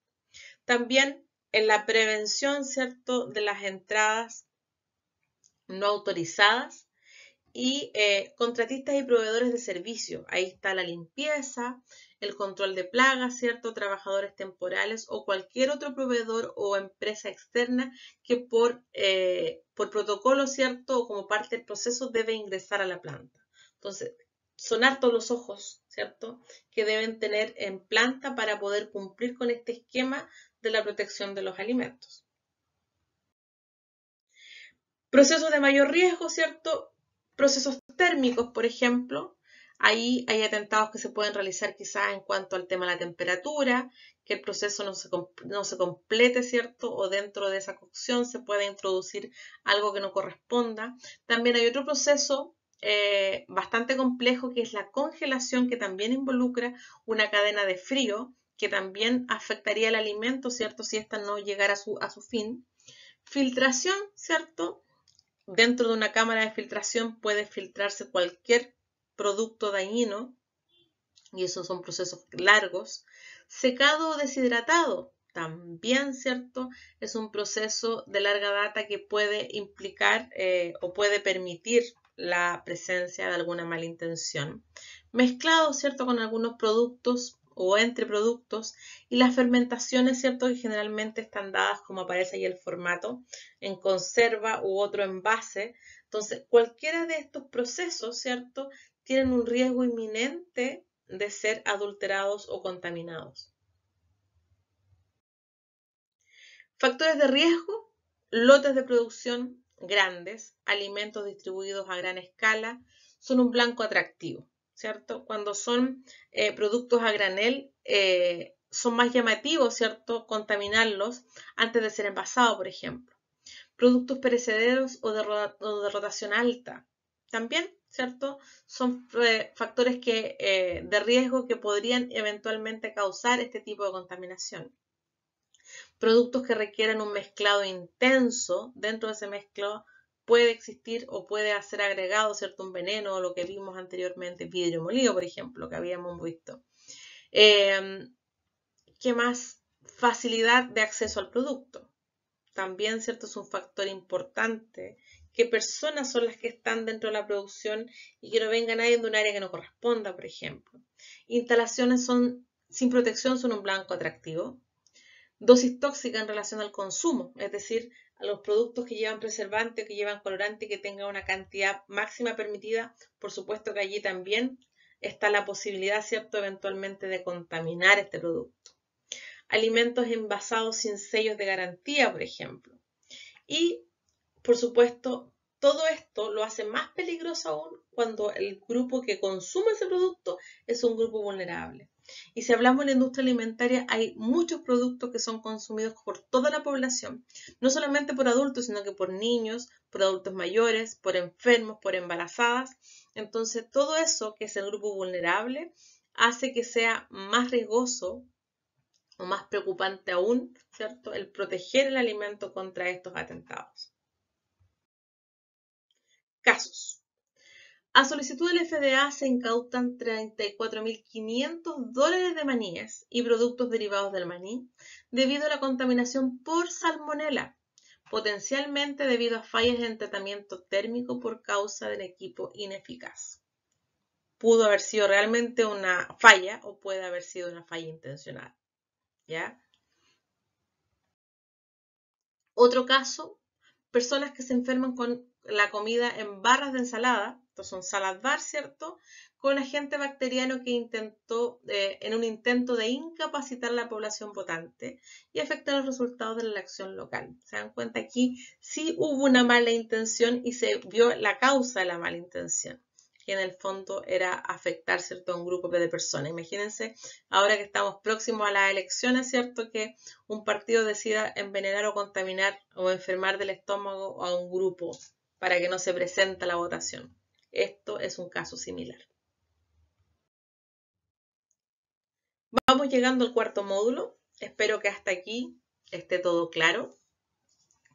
También en la prevención, ¿cierto? De las entradas no autorizadas y eh, contratistas y proveedores de servicio. Ahí está la limpieza, el control de plagas, ¿cierto? Trabajadores temporales o cualquier otro proveedor o empresa externa que por, eh, por protocolo, ¿cierto? O como parte del proceso debe ingresar a la planta. Entonces, sonar todos los ojos, ¿cierto? Que deben tener en planta para poder cumplir con este esquema de la protección de los alimentos. Procesos de mayor riesgo, ¿cierto? procesos térmicos, por ejemplo, ahí hay atentados que se pueden realizar quizás en cuanto al tema de la temperatura, que el proceso no se, complete, ¿cierto? O dentro de esa cocción se puede introducir algo que no corresponda. También hay otro proceso eh, bastante complejo que es la congelación, que también involucra una cadena de frío, que también afectaría el alimento, ¿cierto? Si ésta no llegara su, a su fin. Filtración, ¿cierto? dentro de una cámara de filtración puede filtrarse cualquier producto dañino, y esos son procesos largos. Secado o deshidratado, también, ¿cierto? Es un proceso de larga data que puede implicar eh, o puede permitir la presencia de alguna mala intención. Mezclado, ¿cierto?, con algunos productos o entre productos y las fermentaciones, ¿cierto? Que generalmente están dadas, como aparece ahí el formato, en conserva u otro envase. Entonces, cualquiera de estos procesos, ¿cierto? Tienen un riesgo inminente de ser adulterados o contaminados. Factores de riesgo, lotes de producción grandes, alimentos distribuidos a gran escala, son un blanco atractivo. ¿cierto? Cuando son eh, productos a granel, eh, son más llamativos, ¿cierto? Contaminarlos antes de ser envasados, por ejemplo. Productos perecederos o de, rotación alta. También, ¿cierto? Son eh, factores de riesgo que podrían eventualmente causar este tipo de contaminación. Productos que requieren un mezclado intenso, dentro de ese mezclado puede existir o puede ser agregado, ¿cierto? Un veneno, lo que vimos anteriormente, vidrio molido, por ejemplo, que habíamos visto. Em, ¿Qué más? Facilidad de acceso al producto. También, ¿cierto? Es un factor importante. ¿Qué personas son las que están dentro de la producción y que no venga nadie de un área que no corresponda, por ejemplo? Instalaciones son, sin protección son un blanco atractivo dosis tóxica en relación al consumo, es decir, a los productos que llevan preservante, que llevan colorante, y que tengan una cantidad máxima permitida. Por supuesto que allí también está la posibilidad, ¿cierto?, eventualmente de contaminar este producto. Alimentos envasados sin sellos de garantía, por ejemplo. Y, por supuesto, todo esto lo hace más peligroso aún cuando el grupo que consume ese producto es un grupo vulnerable. Y si hablamos de la industria alimentaria, hay muchos productos que son consumidos por toda la población, no solamente por adultos, sino que por niños, por adultos mayores, por enfermos, por embarazadas. Entonces, todo eso, que es el grupo vulnerable, hace que sea más riesgoso o más preocupante aún, ¿cierto?, el proteger el alimento contra estos atentados. Casos. A solicitud del FDA se incautan 34.500 dólares de maníes y productos derivados del maní debido a la contaminación por salmonela, potencialmente debido a fallas en tratamiento térmico por causa del equipo ineficaz. Pudo haber sido realmente una falla o puede haber sido una falla intencional. ¿Ya? Otro caso, personas que se enferman con la comida en barras de ensalada estos son salas ¿cierto? Con agente bacteriano que intentó, eh, en un intento de incapacitar a la población votante y afectar los resultados de la elección local. Se dan cuenta aquí, sí hubo una mala intención y se vio la causa de la mala intención que en el fondo era afectar ¿cierto? a un grupo de personas. Imagínense ahora que estamos próximos a las elecciones, ¿cierto? que un partido decida envenenar o contaminar o enfermar del estómago a un grupo para que no se presente la votación. Esto es un caso similar. Vamos llegando al cuarto módulo. Espero que hasta aquí esté todo claro.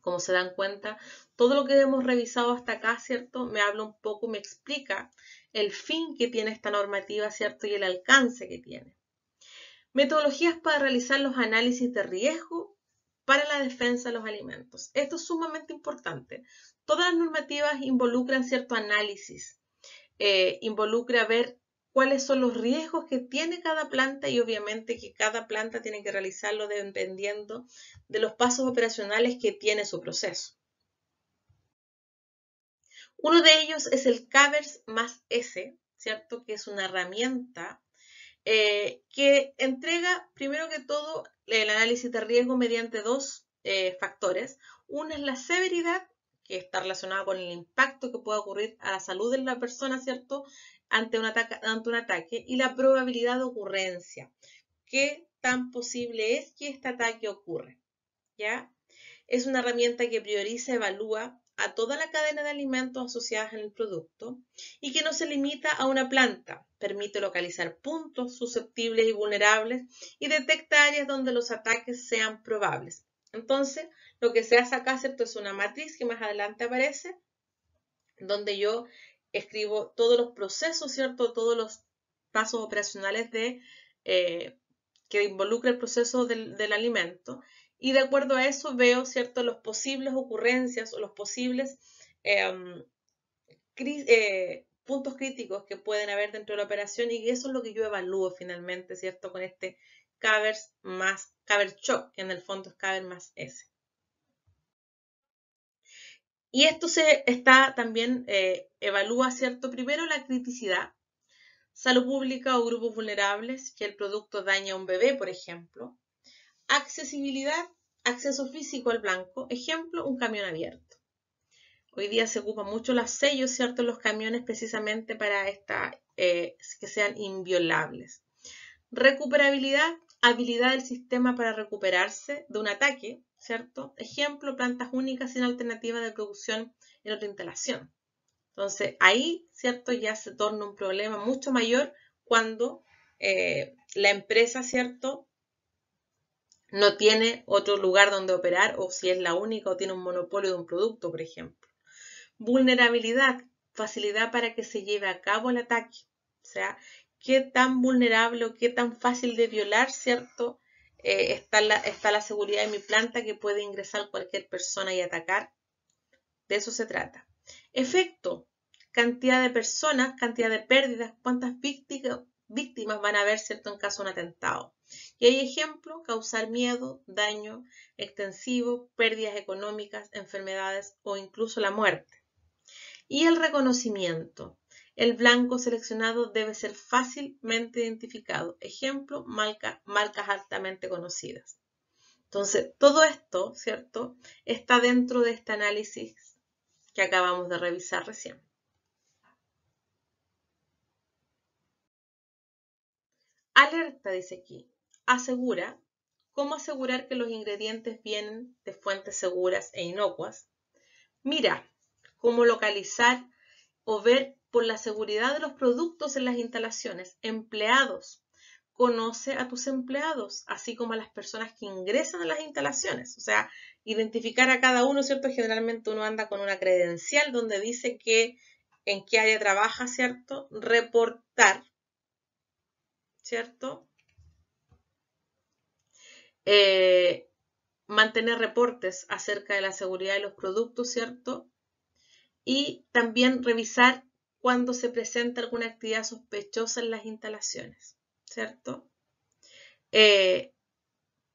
Como se dan cuenta, todo lo que hemos revisado hasta acá, ¿cierto? Me habla un poco, me explica el fin que tiene esta normativa, ¿cierto? Y el alcance que tiene. Metodologías para realizar los análisis de riesgo para la defensa de los alimentos. Esto es sumamente importante. Todas las normativas involucran cierto análisis, eh, involucra ver cuáles son los riesgos que tiene cada planta y obviamente que cada planta tiene que realizarlo dependiendo de los pasos operacionales que tiene su proceso. Uno de ellos es el Cavers más S, ¿cierto? Que es una herramienta eh, que entrega, primero que todo, el análisis de riesgo mediante dos eh, factores. Uno es la severidad que está relacionada con el impacto que puede ocurrir a la salud de la persona, ¿cierto? Ante un, ataque, ante un ataque y la probabilidad de ocurrencia. ¿Qué tan posible es que este ataque ocurra? ¿Ya? Es una herramienta que prioriza, evalúa a toda la cadena de alimentos asociadas en el producto y que no se limita a una planta. Permite localizar puntos susceptibles y vulnerables y detecta áreas donde los ataques sean probables. Entonces, lo que se hace acá, ¿cierto? Es una matriz que más adelante aparece, donde yo escribo todos los procesos, ¿cierto? Todos los pasos operacionales de, eh, que involucra el proceso del, alimento. Y de acuerdo a eso veo, ¿cierto? Las posibles ocurrencias o los posibles em, eh, puntos críticos que pueden haber dentro de la operación y eso es lo que yo evalúo finalmente, ¿cierto? Con este Cavers más shock, que en el fondo es Caber más S. Y esto se está también, eh, evalúa, ¿cierto? Primero la criticidad, salud pública o grupos vulnerables, que el producto daña a un bebé, por ejemplo. Accesibilidad, acceso físico al blanco, ejemplo, un camión abierto. Hoy día se ocupan mucho los sellos, ¿cierto? Los camiones precisamente para esta, eh, que sean inviolables. Recuperabilidad, habilidad del sistema para recuperarse de un ataque, ¿cierto? Ejemplo, plantas únicas sin alternativa de producción en otra instalación. Entonces, ahí, ¿cierto? Ya se torna un problema mucho mayor cuando eh, la empresa, ¿cierto? No tiene otro lugar donde operar o si es la única o tiene un monopolio de un producto, por ejemplo. Vulnerabilidad, facilidad para que se lleve a cabo el ataque. O sea, qué tan vulnerable o qué tan fácil de violar, ¿cierto? Eh, está, la, seguridad de mi planta que puede ingresar cualquier persona y atacar. De eso se trata. Efecto, cantidad de personas, cantidad de pérdidas, cuántas víctimas, van a haber, ¿cierto?, en caso de un atentado. Y hay ejemplo, causar miedo, daño extensivo, pérdidas económicas, enfermedades o incluso la muerte. Y el reconocimiento. El blanco seleccionado debe ser fácilmente identificado. Ejemplo, marcas altamente conocidas. Entonces, todo esto, ¿cierto? Está dentro de este análisis que acabamos de revisar recién. Alerta, dice aquí, asegura cómo asegurar que los ingredientes vienen de fuentes seguras e inocuas. Mira cómo localizar o ver la seguridad de los productos en las instalaciones. Empleados, conoce a tus empleados, así como a las personas que ingresan a las instalaciones. O sea, identificar a cada uno, ¿cierto? Generalmente uno anda con una credencial donde dice que en qué área trabaja, ¿cierto? Reportar, ¿cierto? Eh, mantener reportes acerca de la seguridad de los productos, ¿cierto? Y también revisar cuando se presenta alguna actividad sospechosa en las instalaciones, ¿cierto? Eh,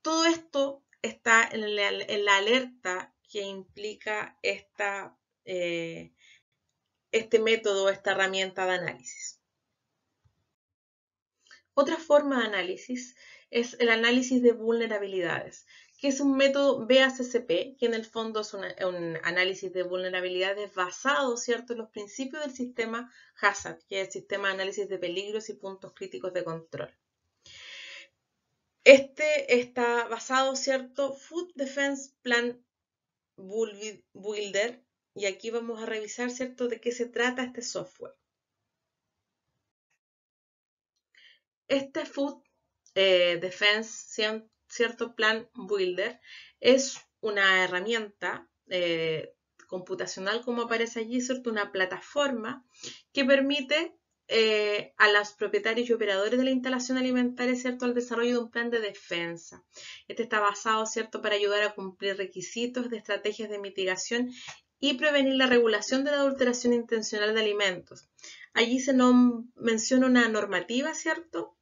todo esto está en la, alerta que implica eh, este método, esta herramienta de análisis. Otra forma de análisis es el análisis de vulnerabilidades que es un método BACCP, que en el fondo es un análisis de vulnerabilidades basado ¿cierto? en los principios del sistema HACCP, que es el sistema de análisis de peligros y puntos críticos de control. Este está basado, ¿cierto? Food Defense Plan Builder, y aquí vamos a revisar, ¿cierto?, de qué se trata este software. Este Food eh, Defense Defense ¿cierto? Plan Builder es una herramienta eh, computacional, como aparece allí, ¿cierto? Una plataforma que permite eh, a los propietarios y operadores de la instalación alimentaria, ¿cierto?, al desarrollo de un plan de defensa. Este está basado, ¿cierto?, para ayudar a cumplir requisitos de estrategias de mitigación y prevenir la regulación de la adulteración intencional de alimentos. Allí se menciona una normativa, ¿cierto?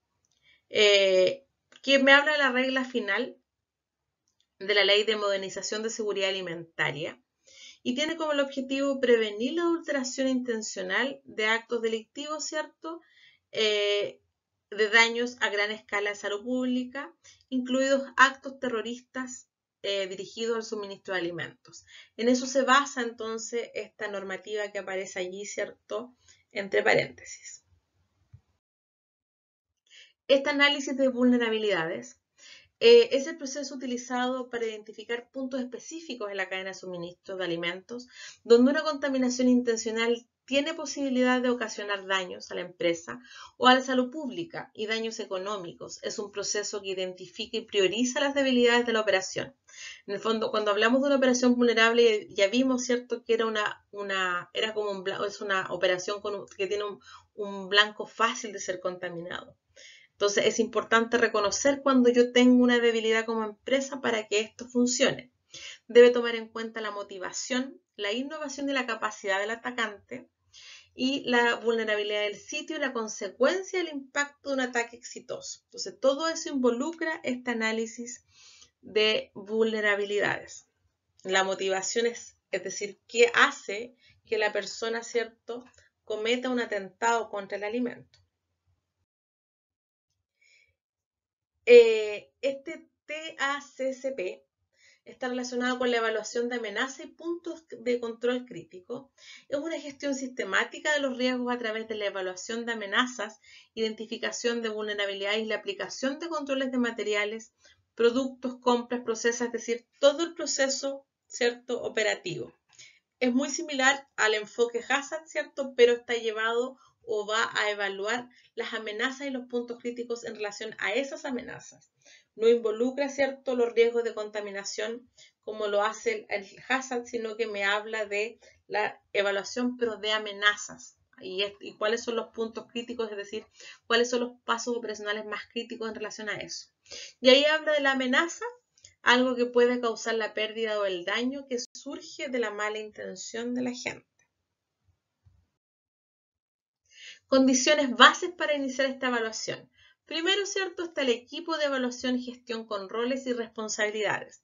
Eh, que me habla de la regla final de la Ley de Modernización de Seguridad Alimentaria y tiene como el objetivo prevenir la adulteración intencional de actos delictivos, ¿cierto? Eh, de daños a gran escala de salud pública, incluidos actos terroristas eh, dirigidos al suministro de alimentos. En eso se basa entonces esta normativa que aparece allí, ¿cierto? Entre paréntesis. Este análisis de vulnerabilidades eh, es el proceso utilizado para identificar puntos específicos en la cadena de suministro de alimentos donde una contaminación intencional tiene posibilidad de ocasionar daños a la empresa o a la salud pública y daños económicos. Es un proceso que identifica y prioriza las debilidades de la operación. En el fondo, cuando hablamos de una operación vulnerable, ya vimos, ¿cierto?, que era una, era como un, es una operación que tiene un blanco fácil de ser contaminado. Entonces es importante reconocer cuando yo tengo una debilidad como empresa para que esto funcione. Debe tomar en cuenta la motivación, la innovación y la capacidad del atacante y la vulnerabilidad del sitio y la consecuencia del impacto de un ataque exitoso. Entonces todo eso involucra este análisis de vulnerabilidades. La motivación es, es decir, qué hace que la persona, ¿cierto?, cometa un atentado contra el alimento. Eh, este TACCP está relacionado con la evaluación de amenazas y puntos de control crítico. Es una gestión sistemática de los riesgos a través de la evaluación de amenazas, identificación de vulnerabilidades y la aplicación de controles de materiales, productos, compras, procesos, es decir, todo el proceso cierto operativo. Es muy similar al enfoque hazard, ¿cierto? Pero está llevado o va a evaluar las amenazas y los puntos críticos en relación a esas amenazas. No involucra, ¿cierto?, los riesgos de contaminación como lo hace el, hazard, sino que me habla de la evaluación, pero de amenazas. Y, y cuáles son los puntos críticos, es decir, cuáles son los pasos operacionales más críticos en relación a eso. Y ahí habla de la amenaza, algo que puede causar la pérdida o el daño que surge de la mala intención de la gente. condiciones bases para iniciar esta evaluación. Primero, ¿cierto? Está el equipo de evaluación y gestión con roles y responsabilidades.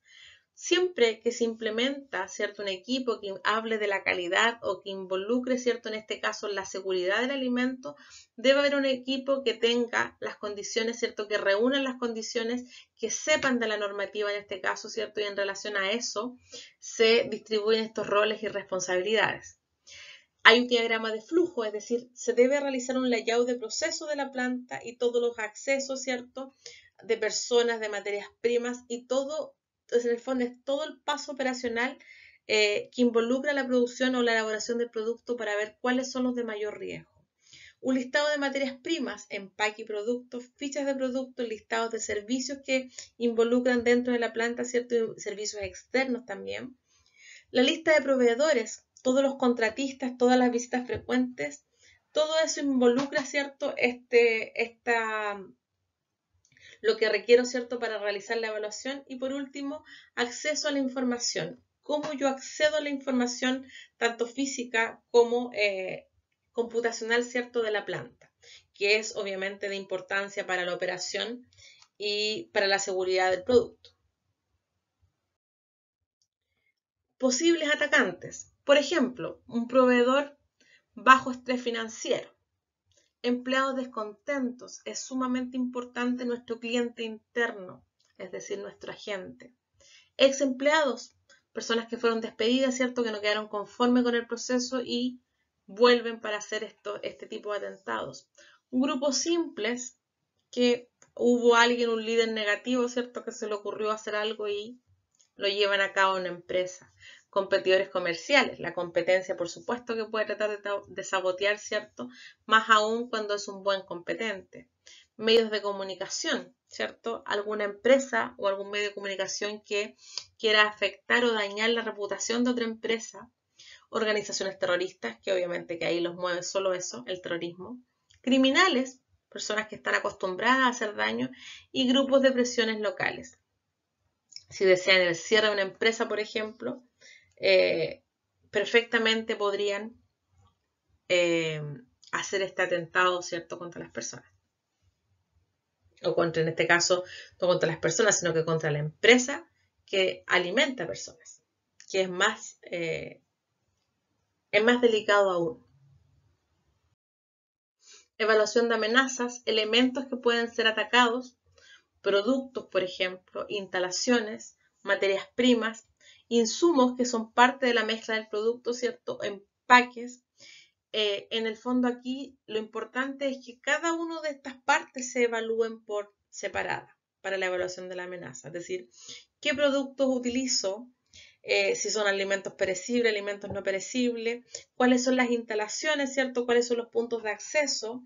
Siempre que se implementa, ¿cierto? Un equipo que hable de la calidad o que involucre, ¿cierto? En este caso, la seguridad del alimento, debe haber un equipo que tenga las condiciones, ¿cierto? Que reúna las condiciones, que sepan de la normativa en este caso, ¿cierto? Y en relación a eso, se distribuyen estos roles y responsabilidades. Hay un diagrama de flujo, es decir, se debe realizar un layout de proceso de la planta y todos los accesos, ¿cierto? De personas, de materias primas y todo, en el fondo es todo el paso operacional eh, que involucra la producción o la elaboración del producto para ver cuáles son los de mayor riesgo un listado de materias primas, empaque y productos, fichas de productos, listados de servicios que involucran dentro de la planta ciertos servicios externos también, la lista de proveedores, todos los contratistas, todas las visitas frecuentes, todo eso involucra, ¿cierto? Este, esta, lo que requiero, ¿cierto?, para realizar la evaluación. Y por último, acceso a la información. Cómo yo accedo a la información, tanto física como eh, computacional, ¿cierto?, de la planta, que es obviamente de importancia para la operación y para la seguridad del producto. Posibles atacantes. Por ejemplo, un proveedor bajo estrés financiero, empleados descontentos, es sumamente importante nuestro cliente interno, es decir, nuestro agente. Ex empleados, personas que fueron despedidas, ¿cierto? Que no quedaron conformes con el proceso y vuelven para hacer esto, este tipo de atentados. Un grupo simples que hubo alguien, un líder negativo, ¿cierto? Que se le ocurrió hacer algo y lo llevan a cabo en una empresa competidores comerciales. La competencia, por supuesto, que puede tratar de, sabotear, ¿cierto? Más aún cuando es un buen competente. Medios de comunicación, ¿cierto? Alguna empresa o algún medio de comunicación que quiera afectar o dañar la reputación de otra empresa. Organizaciones terroristas, que obviamente que ahí los mueve solo eso, el terrorismo. Criminales, personas que están acostumbradas a hacer daño. Y grupos de presiones locales. Si desean el cierre de una empresa, por ejemplo, eh, perfectamente podrían eh, hacer este atentado, ¿cierto?, contra las personas. O contra, en este caso, no contra las personas, sino que contra la empresa que alimenta personas, que es más, eh, es más delicado aún. Evaluación de amenazas, elementos que pueden ser atacados, productos, por ejemplo, instalaciones, materias primas, insumos que son parte de la mezcla del producto, ¿cierto? Empaques. Eh, en el fondo aquí lo importante es que cada una de estas partes se evalúen por separada para la evaluación de la amenaza. Es decir, qué productos utilizo, eh, si son alimentos perecibles, alimentos no perecibles, cuáles son las instalaciones, ¿cierto? Cuáles son los puntos de acceso,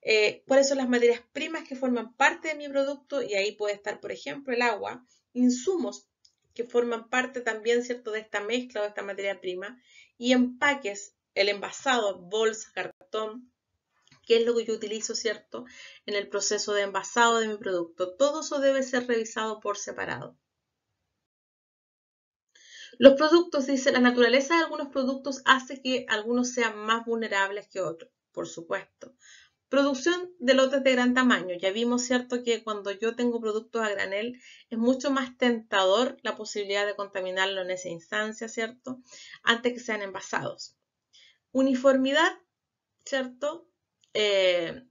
eh, cuáles son las materias primas que forman parte de mi producto y ahí puede estar, por ejemplo, el agua, insumos que forman parte también, ¿cierto?, de esta mezcla o de esta materia prima, y empaques, el envasado, bolsa, cartón, que es lo que yo utilizo, ¿cierto?, en el proceso de envasado de mi producto. Todo eso debe ser revisado por separado. Los productos, dice, la naturaleza de algunos productos hace que algunos sean más vulnerables que otros, por supuesto. Producción de lotes de gran tamaño. Ya vimos, ¿cierto?, que cuando yo tengo productos a granel es mucho más tentador la posibilidad de contaminarlo en esa instancia, ¿cierto?, antes que sean envasados. Uniformidad, ¿cierto? Eh,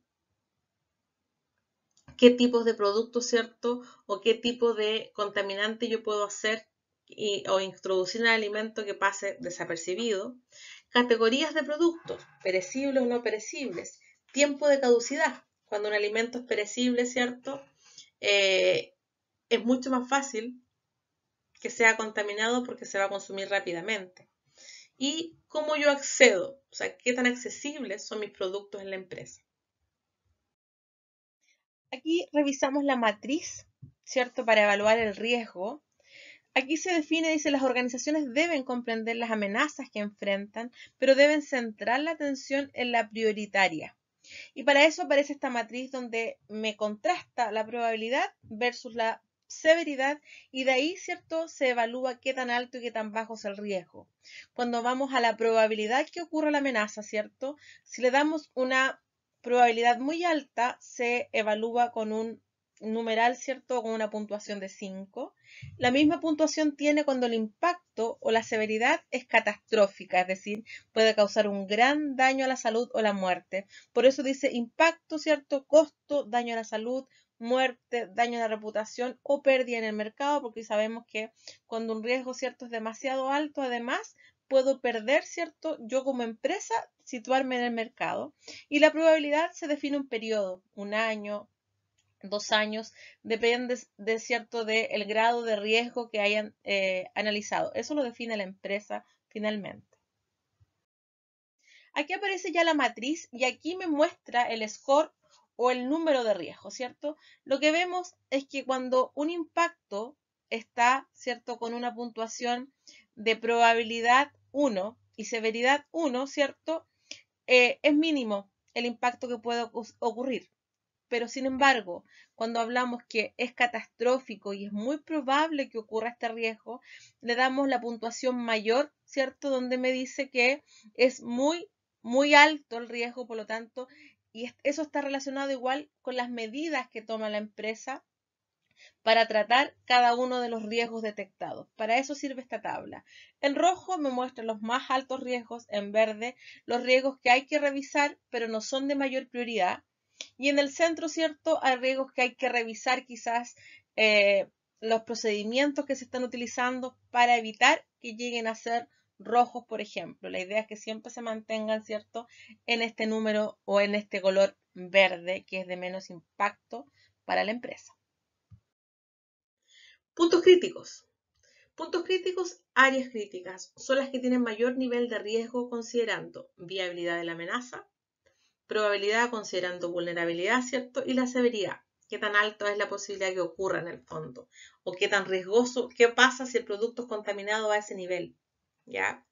qué tipos de productos, ¿cierto? O qué tipo de contaminante yo puedo hacer o introducir en el alimento que pase desapercibido. Categorías de productos, perecibles o no perecibles tiempo de caducidad. Cuando un alimento es perecible, ¿cierto? Eh, es mucho más fácil que sea contaminado porque se va a consumir rápidamente. ¿Y cómo yo accedo? O sea, ¿qué tan accesibles son mis productos en la empresa? Aquí revisamos la matriz, ¿cierto? Para evaluar el riesgo Aquí se define, dice, las organizaciones deben comprender las amenazas que enfrentan, pero deben centrar la atención en la prioritaria. Y para eso aparece esta matriz donde me contrasta la probabilidad versus la severidad y de ahí, ¿cierto?, se evalúa qué tan alto y qué tan bajo es el riesgo. Cuando vamos a la probabilidad que ocurra la amenaza, ¿cierto? Si le damos una probabilidad muy alta, se evalúa con un numeral, ¿cierto?, con una puntuación de 5. La misma puntuación tiene cuando el impacto o la severidad es catastrófica, es decir, puede causar un gran daño a la salud o la muerte. Por eso dice impacto, ¿cierto?, costo, daño a la salud, muerte, daño a la reputación o pérdida en el mercado, porque sabemos que cuando un riesgo, ¿cierto?, es demasiado alto, además, puedo perder, ¿cierto? Yo como empresa situarme en el mercado. Y la probabilidad se define un periodo, un año, dos años, depende de cierto del grado de riesgo que hayan eh, analizado. Eso lo define la empresa finalmente. Aquí aparece ya la matriz y aquí me muestra el score o el número de riesgo, ¿cierto? Lo que vemos es que cuando un impacto está, ¿cierto?, con una puntuación de probabilidad 1 y severidad 1, ¿cierto?, eh, es mínimo el impacto que puede ocurrir. Pero sin embargo, cuando hablamos que es catastrófico y es muy probable que ocurra este riesgo, le damos la puntuación mayor, ¿cierto? Donde me dice que es muy, muy alto el riesgo, por lo tanto, y eso está relacionado igual con las medidas que toma la empresa para tratar cada uno de los riesgos detectados. Para eso sirve esta tabla. En rojo me muestra los más altos riesgos, en verde los riesgos que hay que revisar pero no son de mayor prioridad y en el centro, ¿cierto? Hay riesgos que hay que revisar quizás eh, los procedimientos que se están utilizando para evitar que lleguen a ser rojos, por ejemplo. La idea es que siempre se mantengan, ¿cierto?, en este número o en este color verde, que es de menos impacto para la empresa. Puntos críticos. Puntos críticos, áreas críticas, son las que tienen mayor nivel de riesgo considerando viabilidad de la amenaza, probabilidad considerando vulnerabilidad, ¿cierto? Y la severidad, qué tan alta es la posibilidad que ocurra en el fondo, o qué tan riesgoso, qué pasa si el producto es contaminado a ese nivel, ¿ya?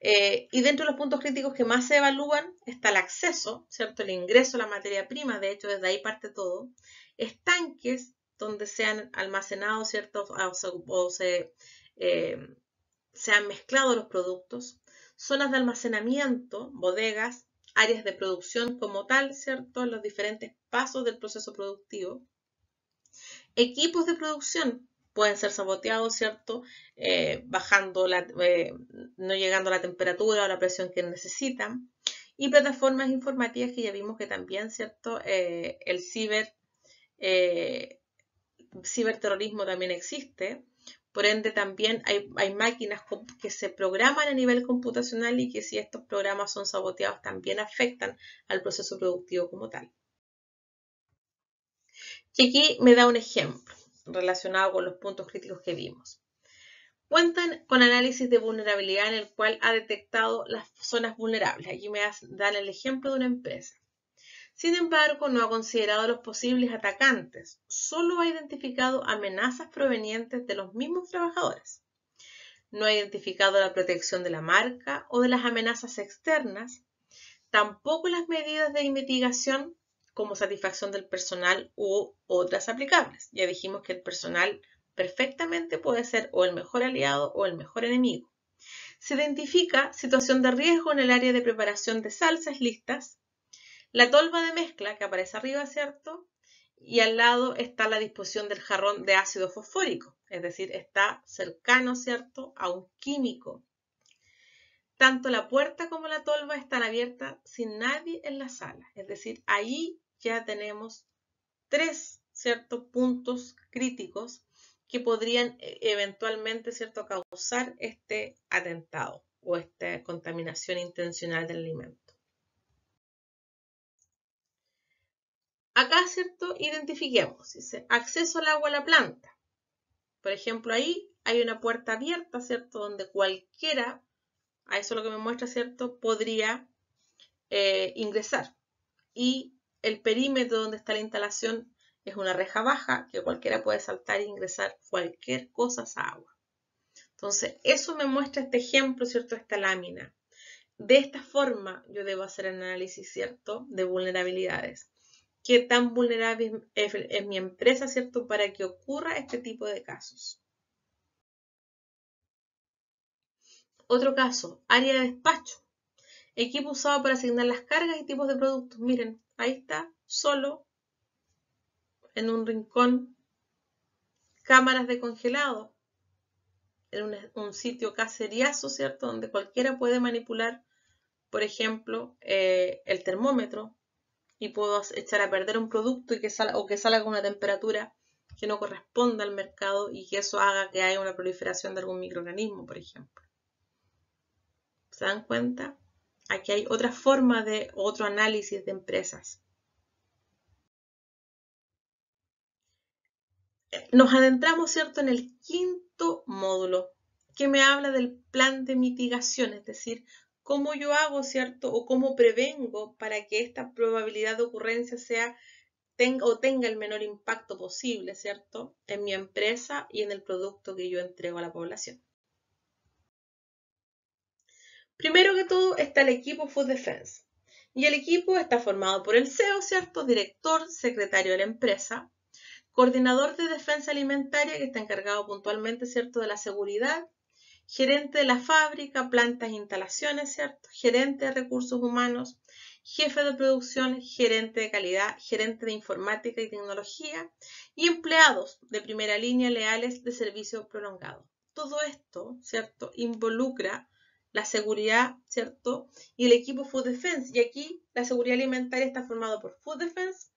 Eh, y dentro de los puntos críticos que más se evalúan está el acceso, ¿cierto? El ingreso a la materia prima, de hecho, desde ahí parte todo. Estanques donde sean almacenados, ¿cierto? O, eh, se han mezclado los productos. Zonas de almacenamiento, bodegas, áreas de producción como tal, ¿cierto? Los diferentes pasos del proceso productivo. Equipos de producción pueden ser saboteados, ¿cierto? Eh, bajando la, eh, no llegando a la temperatura o la presión que necesitan. Y plataformas informativas que ya vimos que también, ¿cierto? Eh, el ciber, ciberterrorismo también existe. Por ende, también hay, máquinas que se programan a nivel computacional y que si estos programas son saboteados también afectan al proceso productivo como tal. Y aquí me da un ejemplo relacionado con los puntos críticos que vimos. Cuentan con análisis de vulnerabilidad en el cual ha detectado las zonas vulnerables. Aquí me dan el ejemplo de una empresa. Sin embargo, no ha considerado los posibles atacantes, solo ha identificado amenazas provenientes de los mismos trabajadores. No ha identificado la protección de la marca o de las amenazas externas, tampoco las medidas de mitigación como satisfacción del personal u otras aplicables. Ya dijimos que el personal perfectamente puede ser o el mejor aliado o el mejor enemigo. Se identifica situación de riesgo en el área de preparación de salsas listas la tolva de mezcla que aparece arriba, ¿cierto? Y al lado está la disposición del jarrón de ácido fosfórico, es decir, está cercano, ¿cierto?, a un químico. Tanto la puerta como la tolva están abiertas sin nadie en la sala, es decir, ahí ya tenemos tres, ¿cierto?, puntos críticos que podrían eh, eventualmente, ¿cierto?, causar este atentado o esta contaminación intencional del alimento. Acá, ¿cierto? Identifiquemos. Dice, acceso al agua a la planta. Por ejemplo, ahí hay una puerta abierta, ¿cierto? Donde cualquiera, a eso lo que me muestra, ¿cierto? Podría eh, ingresar. Y el perímetro donde está la instalación es una reja baja que cualquiera puede saltar e ingresar cualquier cosa a agua. Entonces, eso me muestra este ejemplo, ¿cierto? Esta lámina. De esta forma yo debo hacer el análisis, ¿cierto? De vulnerabilidades qué tan vulnerable es, mi empresa, ¿cierto? Para que ocurra este tipo de casos. Otro caso, área de despacho. Equipo usado para asignar las cargas y tipos de productos. Miren, ahí está, solo, en un rincón. Cámaras de congelado. En un, sitio caseriazo, ¿cierto? Donde cualquiera puede manipular, por ejemplo, eh, el termómetro, y puedo echar a perder un producto y que o que salga con una temperatura que no corresponda al mercado y que eso haga que haya una proliferación de algún microorganismo, por ejemplo. ¿Se dan cuenta? Aquí hay otra forma de otro análisis de empresas. Nos adentramos, ¿cierto?, en el quinto módulo, que me habla del plan de mitigación, es decir, cómo yo hago, ¿cierto? O cómo prevengo para que esta probabilidad de ocurrencia sea tenga, o tenga el menor impacto posible, ¿cierto? En mi empresa y en el producto que yo entrego a la población. Primero que todo está el equipo Food Defense. Y el equipo está formado por el CEO, ¿cierto? Director, secretario de la empresa, coordinador de defensa alimentaria que está encargado puntualmente, ¿cierto?, de la seguridad gerente de la fábrica, plantas e instalaciones, ¿cierto? Gerente de recursos humanos, jefe de producción, gerente de calidad, gerente de informática y tecnología y empleados de primera línea leales de servicio prolongado. Todo esto, ¿cierto? Involucra la seguridad, ¿cierto? Y el equipo Food Defense. Y aquí la seguridad alimentaria está formado por Food Defense,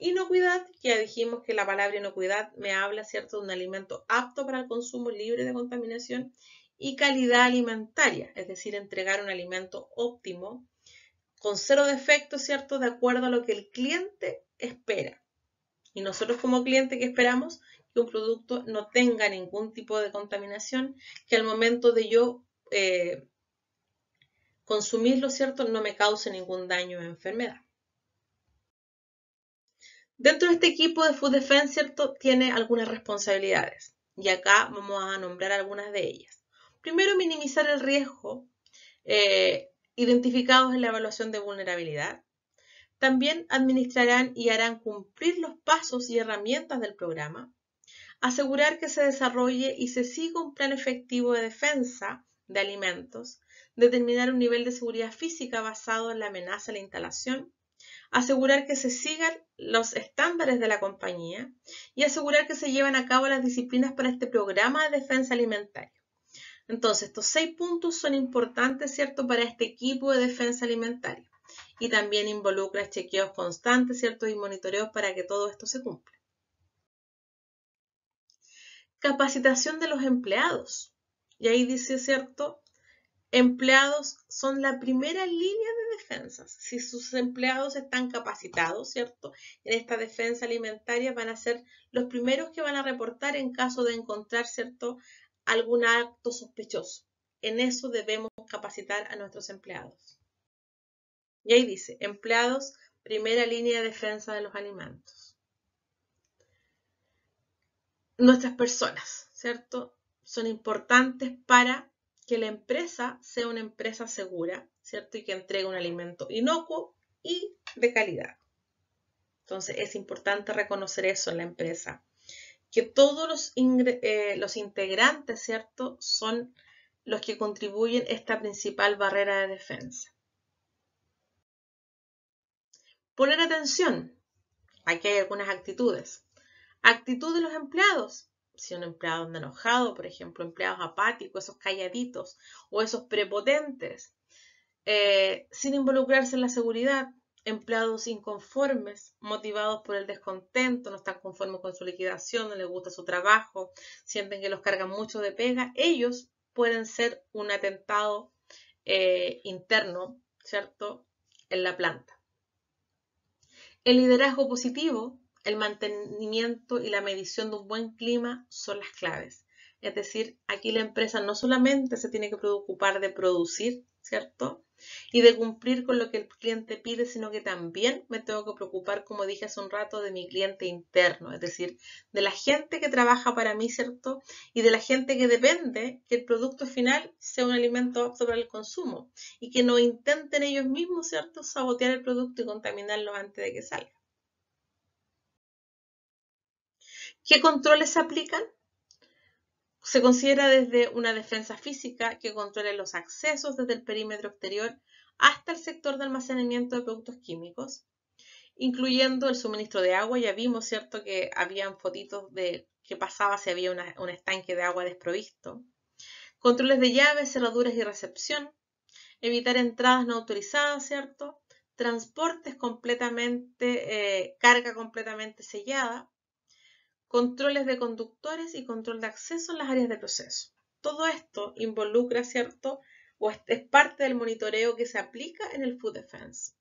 Inocuidad, que ya dijimos que la palabra inocuidad me habla, ¿cierto?, de un alimento apto para el consumo libre de contaminación y calidad alimentaria, es decir, entregar un alimento óptimo con cero defectos, ¿cierto? De acuerdo a lo que el cliente espera. Y nosotros como cliente que esperamos que un producto no tenga ningún tipo de contaminación, que al momento de yo eh, consumirlo, ¿cierto? No me cause ningún daño o enfermedad. Dentro de este equipo de Food Defense, ¿cierto? Tiene algunas responsabilidades. Y acá vamos a nombrar algunas de ellas. Primero, minimizar el riesgo identificado eh, identificados en la evaluación de vulnerabilidad. También administrarán y harán cumplir los pasos y herramientas del programa. Asegurar que se desarrolle y se siga un plan efectivo de defensa de alimentos. Determinar un nivel de seguridad física basado en la amenaza a la instalación. Asegurar que se sigan los estándares de la compañía. Y asegurar que se llevan a cabo las disciplinas para este programa de defensa alimentaria. Entonces, estos seis puntos son importantes, ¿cierto?, para este equipo de defensa alimentaria. Y también involucra chequeos constantes, ¿cierto?, y monitoreos para que todo esto se cumpla. Capacitación de los empleados. Y ahí dice, ¿cierto?, empleados son la primera línea de defensas. Si sus empleados están capacitados, ¿cierto? En esta defensa alimentaria van a ser los primeros que van a reportar en caso de encontrar, ¿cierto? algún acto sospechoso. En eso debemos capacitar a nuestros empleados. Y ahí dice, empleados, primera línea de defensa de los alimentos. Nuestras personas, ¿cierto? Son importantes para que la empresa sea una empresa segura, ¿cierto? Y que entregue un alimento inocuo y de calidad. Entonces es importante reconocer eso en la empresa que todos los, eh, los integrantes, ¿cierto?, son los que contribuyen a esta principal barrera de defensa. Poner atención. Aquí hay algunas actitudes. Actitud de los empleados. Si un empleado anda enojado, por ejemplo, empleados apáticos, esos calladitos o esos prepotentes, eh, sin involucrarse en la seguridad, empleados inconformes, motivados por el descontento, no están conformes con su liquidación, no les gusta su trabajo, sienten que los cargan mucho de pega, ellos pueden ser un atentado eh, interno, ¿cierto?, en la planta. El liderazgo positivo, el mantenimiento y la medición de un buen clima son las claves. Es decir, aquí la empresa no solamente se tiene que preocupar de producir, ¿cierto? Y de cumplir con lo que el cliente pide, sino que también me tengo que preocupar, como dije hace un rato, de mi cliente interno, es decir, de la gente que trabaja para mí, ¿cierto? Y de la gente que depende que el producto final sea un alimento apto para el consumo y que no intenten ellos mismos, ¿cierto?, sabotear el producto y contaminarlo antes de que salga. ¿Qué controles se aplican? Se considera desde una defensa física que controle los accesos desde el perímetro exterior hasta el sector de almacenamiento de productos químicos, incluyendo el suministro de agua. Ya vimos, ¿cierto?, que habían fotitos de que pasaba si había un estanque de agua desprovisto. Controles de llaves, cerraduras y recepción. Evitar entradas no autorizadas, ¿cierto? Transportes completamente, eh, carga completamente sellada controles de conductores y control de acceso en las áreas de proceso. Todo esto involucra, ¿cierto? O es parte del monitoreo que se aplica en el Food Defense.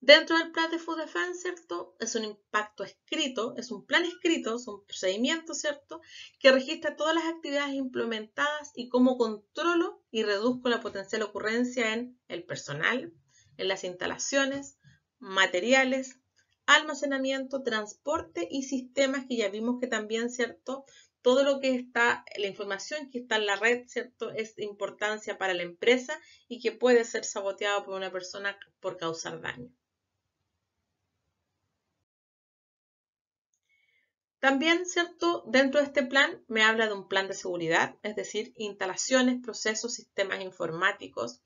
Dentro del plan de Food Defense, ¿cierto? Es un impacto escrito, es un plan escrito, es un procedimiento, ¿cierto? Que registra todas las actividades implementadas y cómo controlo y reduzco la potencial ocurrencia en el personal, en las instalaciones, materiales, almacenamiento, transporte y sistemas que ya vimos que también, ¿cierto? Todo lo que está, la información que está en la red, ¿cierto? Es de importancia para la empresa y que puede ser saboteado por una persona por causar daño. También, ¿cierto? Dentro de este plan me habla de un plan de seguridad, es decir, instalaciones, procesos, sistemas informáticos,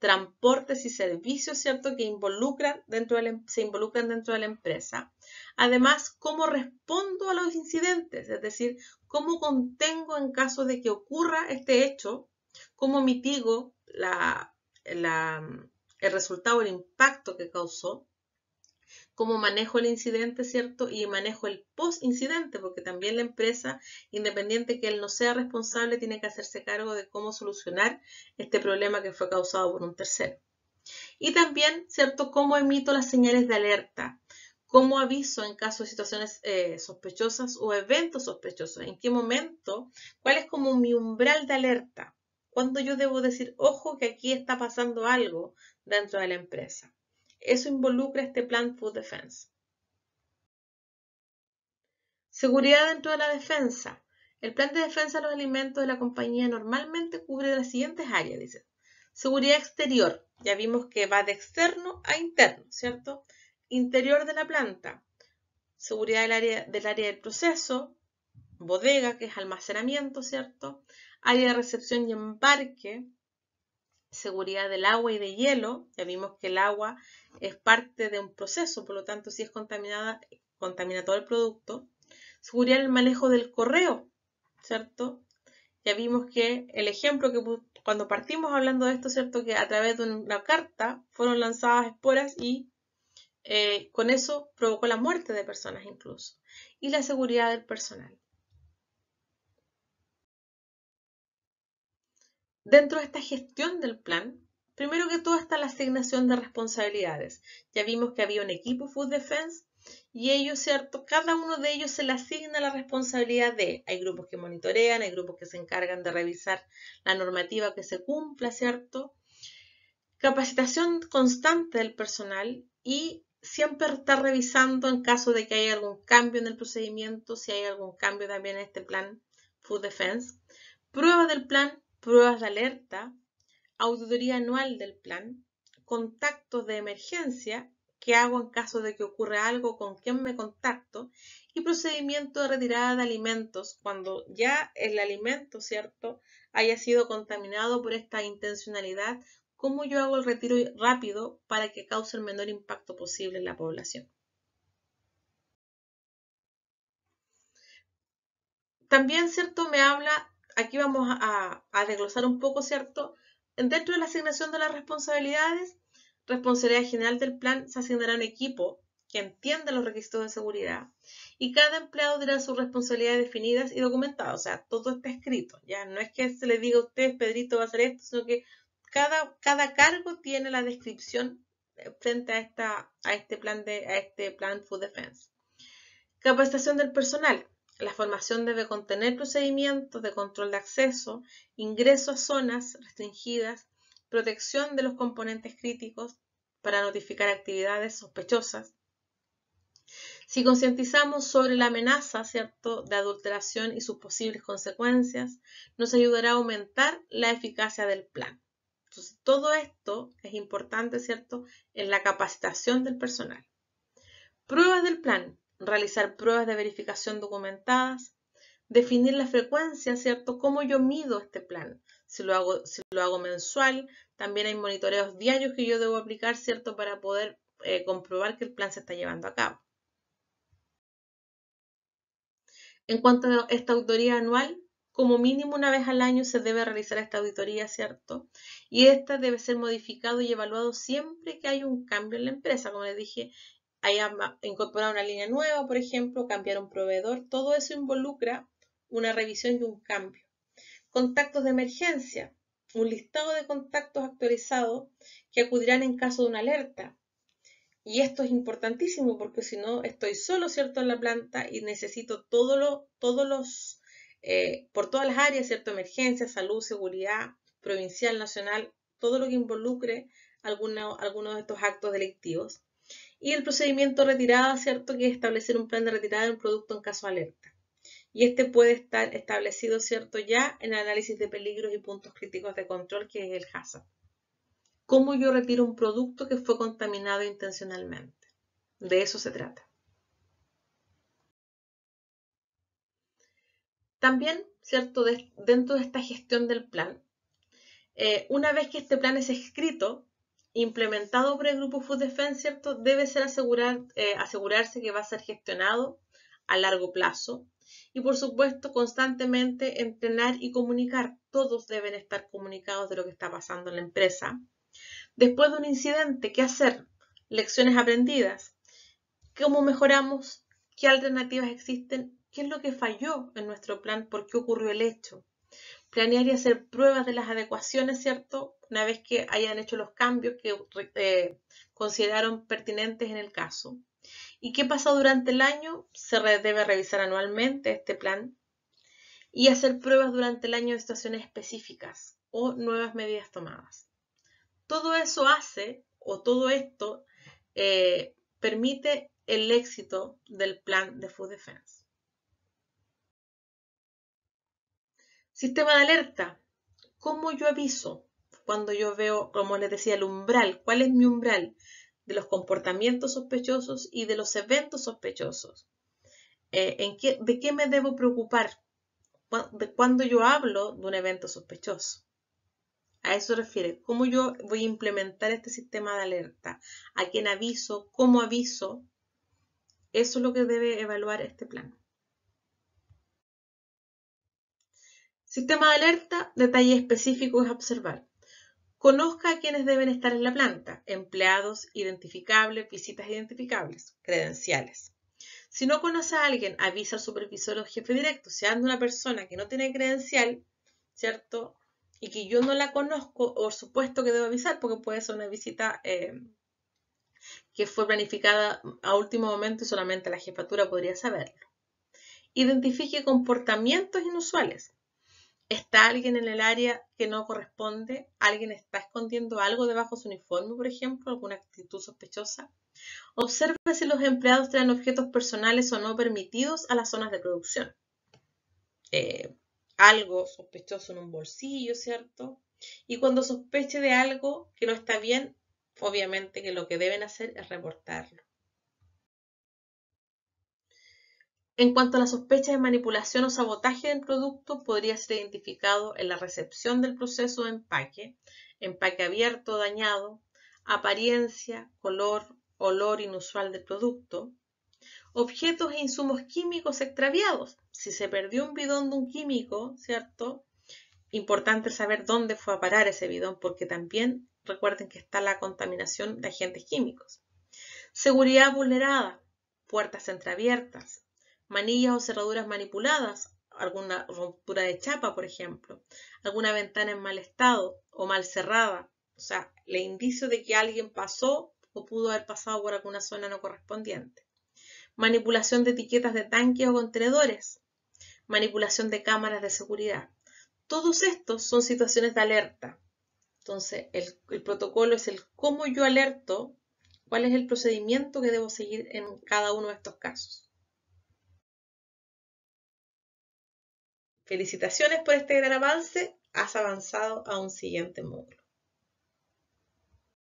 transportes y servicios, ¿cierto?, que involucran dentro em, se involucran dentro de la empresa. Además, cómo respondo a los incidentes, es decir, cómo contengo en caso de que ocurra este hecho, cómo mitigo el resultado, el impacto que causó, cómo manejo el incidente, ¿cierto? Y manejo el post-incidente, porque también la empresa, independiente que él no sea responsable, tiene que hacerse cargo de cómo solucionar este problema que fue causado por un tercero. Y también, ¿cierto?, cómo emito las señales de alerta, cómo aviso en caso de situaciones eh, sospechosas o eventos sospechosos, en qué momento, cuál es como mi umbral de alerta, cuándo yo debo decir, ojo, que aquí está pasando algo dentro de la empresa. Eso involucra este plan Food Defense. Seguridad dentro de la defensa. El plan de defensa de los alimentos de la compañía normalmente cubre las siguientes áreas, Seguridad exterior. Ya vimos que va de externo a interno, ¿cierto? Interior de la planta. Seguridad del área del, área del proceso. Bodega, que es almacenamiento, ¿cierto? Área de recepción y embarque seguridad del agua y de hielo. Ya vimos que el agua es parte de un proceso, por lo tanto, si es contaminada, contamina todo el producto. Seguridad del manejo del correo, ¿cierto? Ya vimos que el ejemplo que cuando partimos hablando de esto, ¿cierto? Que a través de una carta fueron lanzadas esporas y eh, con eso provocó la muerte de personas incluso. Y la seguridad del personal. Dentro de esta gestión del plan, primero que todo está la asignación de responsabilidades. Ya vimos que había un equipo Food Defense y ellos, ¿cierto? Cada uno de ellos se le asigna la responsabilidad de, hay grupos que monitorean, hay grupos que se encargan de revisar la normativa que se cumpla, ¿cierto? Capacitación constante del personal y siempre estar revisando en caso de que haya algún cambio en el procedimiento, si hay algún cambio también en este plan Food Defense. Prueba del plan, pruebas de alerta, auditoría anual del plan, contactos de emergencia, qué hago en caso de que ocurra algo, con quién me contacto, y procedimiento de retirada de alimentos cuando ya el alimento, ¿cierto?, haya sido contaminado por esta intencionalidad, cómo yo hago el retiro rápido para que cause el menor impacto posible en la población. También, ¿cierto?, me habla aquí vamos a, desglosar un poco, ¿cierto? Dentro de la asignación de las responsabilidades, responsabilidad general del plan, se asignará un equipo que entienda los requisitos de seguridad y cada empleado dirá sus responsabilidades definidas y documentadas, o sea, todo está escrito, ya no es que se le diga a usted, Pedrito va a hacer esto, sino que cada, cada cargo tiene la descripción eh, frente a, esta, a, este plan de, a este plan Food Defense. Capacitación del personal. La formación debe contener procedimientos de control de acceso, ingreso a zonas restringidas, protección de los componentes críticos para notificar actividades sospechosas. Si concientizamos sobre la amenaza ¿cierto? de adulteración y sus posibles consecuencias, nos ayudará a aumentar la eficacia del plan. Entonces, todo esto es importante ¿cierto? en la capacitación del personal. Pruebas del plan realizar pruebas de verificación documentadas, definir la frecuencia, ¿cierto? ¿Cómo yo mido este plan? Si lo hago, mensual, también hay monitoreos diarios que yo debo aplicar, ¿cierto? Para poder eh, comprobar que el plan se está llevando a cabo. En cuanto a esta auditoría anual, como mínimo una vez al año se debe realizar esta auditoría, ¿cierto? Y esta debe ser modificado y evaluado siempre que hay un cambio en la empresa. Como les dije, incorporar una línea nueva, por ejemplo, cambiar un proveedor, todo eso involucra una revisión y un cambio. Contactos de emergencia, un listado de contactos actualizados que acudirán en caso de una alerta. Y esto es importantísimo porque si no, estoy solo, ¿cierto?, en la planta y necesito todo lo, todos los, eh, por todas las áreas, ¿cierto?, emergencia, salud, seguridad, provincial, nacional, todo lo que involucre algunos alguno de estos actos delictivos. Y el procedimiento retirada, ¿cierto? Que es establecer un plan de retirada de un producto en caso de alerta. Y este puede estar establecido, ¿cierto? Ya en análisis de peligros y puntos críticos de control, que es el HACCP. ¿Cómo yo retiro un producto que fue contaminado intencionalmente? De eso se trata. También, ¿cierto? dentro de esta gestión del plan, eh, una vez que este plan es escrito, implementado por el grupo Food Defense, ¿cierto? Debe ser asegurar, eh, asegurarse que va a ser gestionado a largo plazo. Y por supuesto, constantemente entrenar y comunicar. Todos deben estar comunicados de lo que está pasando en la empresa. Después de un incidente, ¿qué hacer? Lecciones aprendidas. ¿Cómo mejoramos? ¿Qué alternativas existen? ¿Qué es lo que falló en nuestro plan? ¿Por qué ocurrió el hecho? Planear y hacer pruebas de las adecuaciones, ¿cierto? una vez que hayan hecho los cambios que eh, consideraron pertinentes en el caso. ¿Y qué pasa durante el año? Se debe revisar anualmente este plan y hacer pruebas durante el año de situaciones específicas o nuevas medidas tomadas. Todo eso hace o todo esto eh, permite el éxito del plan de Food Defense. Sistema de alerta. ¿Cómo yo aviso? cuando yo veo, como les decía, el umbral, cuál es mi umbral de los comportamientos sospechosos y de los eventos sospechosos. Eh, ¿en ¿De qué me debo preocupar de cuando yo hablo de un evento sospechoso? A eso refiere, cómo yo voy a implementar este sistema de alerta, a quién aviso, cómo aviso. Eso es lo que debe evaluar este plan. Sistema de alerta, detalle específico es observar. Conozca a quienes deben estar en la planta, empleados identificables, visitas identificables, credenciales. Si no conoce a alguien, avisa al supervisor o jefe directo. sea anda una persona que no tiene credencial, ¿cierto? Y que yo no la conozco, por supuesto que debo avisar porque puede ser una visita eh, que fue planificada a último momento y solamente la jefatura podría saberlo. Identifique comportamientos inusuales. ¿Está alguien en el área que no corresponde? ¿Alguien está escondiendo algo debajo de su uniforme, por ejemplo? ¿Alguna actitud sospechosa? Observe si los empleados traen objetos personales o no permitidos a las zonas de producción. Eh, algo sospechoso en un bolsillo, ¿cierto? Y cuando sospeche de algo que no está bien, obviamente que lo que deben hacer es reportarlo. En cuanto a la sospecha de manipulación o sabotaje del producto, podría ser identificado en la recepción del proceso de empaque, empaque abierto, dañado, apariencia, color, olor inusual del producto, objetos e insumos químicos extraviados. Si se perdió un bidón de un químico, ¿cierto? Importante saber dónde fue a parar ese bidón porque también recuerden que está la contaminación de agentes químicos. Seguridad vulnerada, puertas entreabiertas, manillas o cerraduras manipuladas, alguna ruptura de chapa, por ejemplo, alguna ventana en mal estado o mal cerrada, o sea, el indicio de que alguien pasó o pudo haber pasado por alguna zona no correspondiente. Manipulación de etiquetas de tanques o contenedores, manipulación de cámaras de seguridad. Todos estos son situaciones de alerta. Entonces, el, el protocolo es el cómo yo alerto, cuál es el procedimiento que debo seguir en cada uno de estos casos. Felicitaciones por este gran avance. Has avanzado a un siguiente módulo.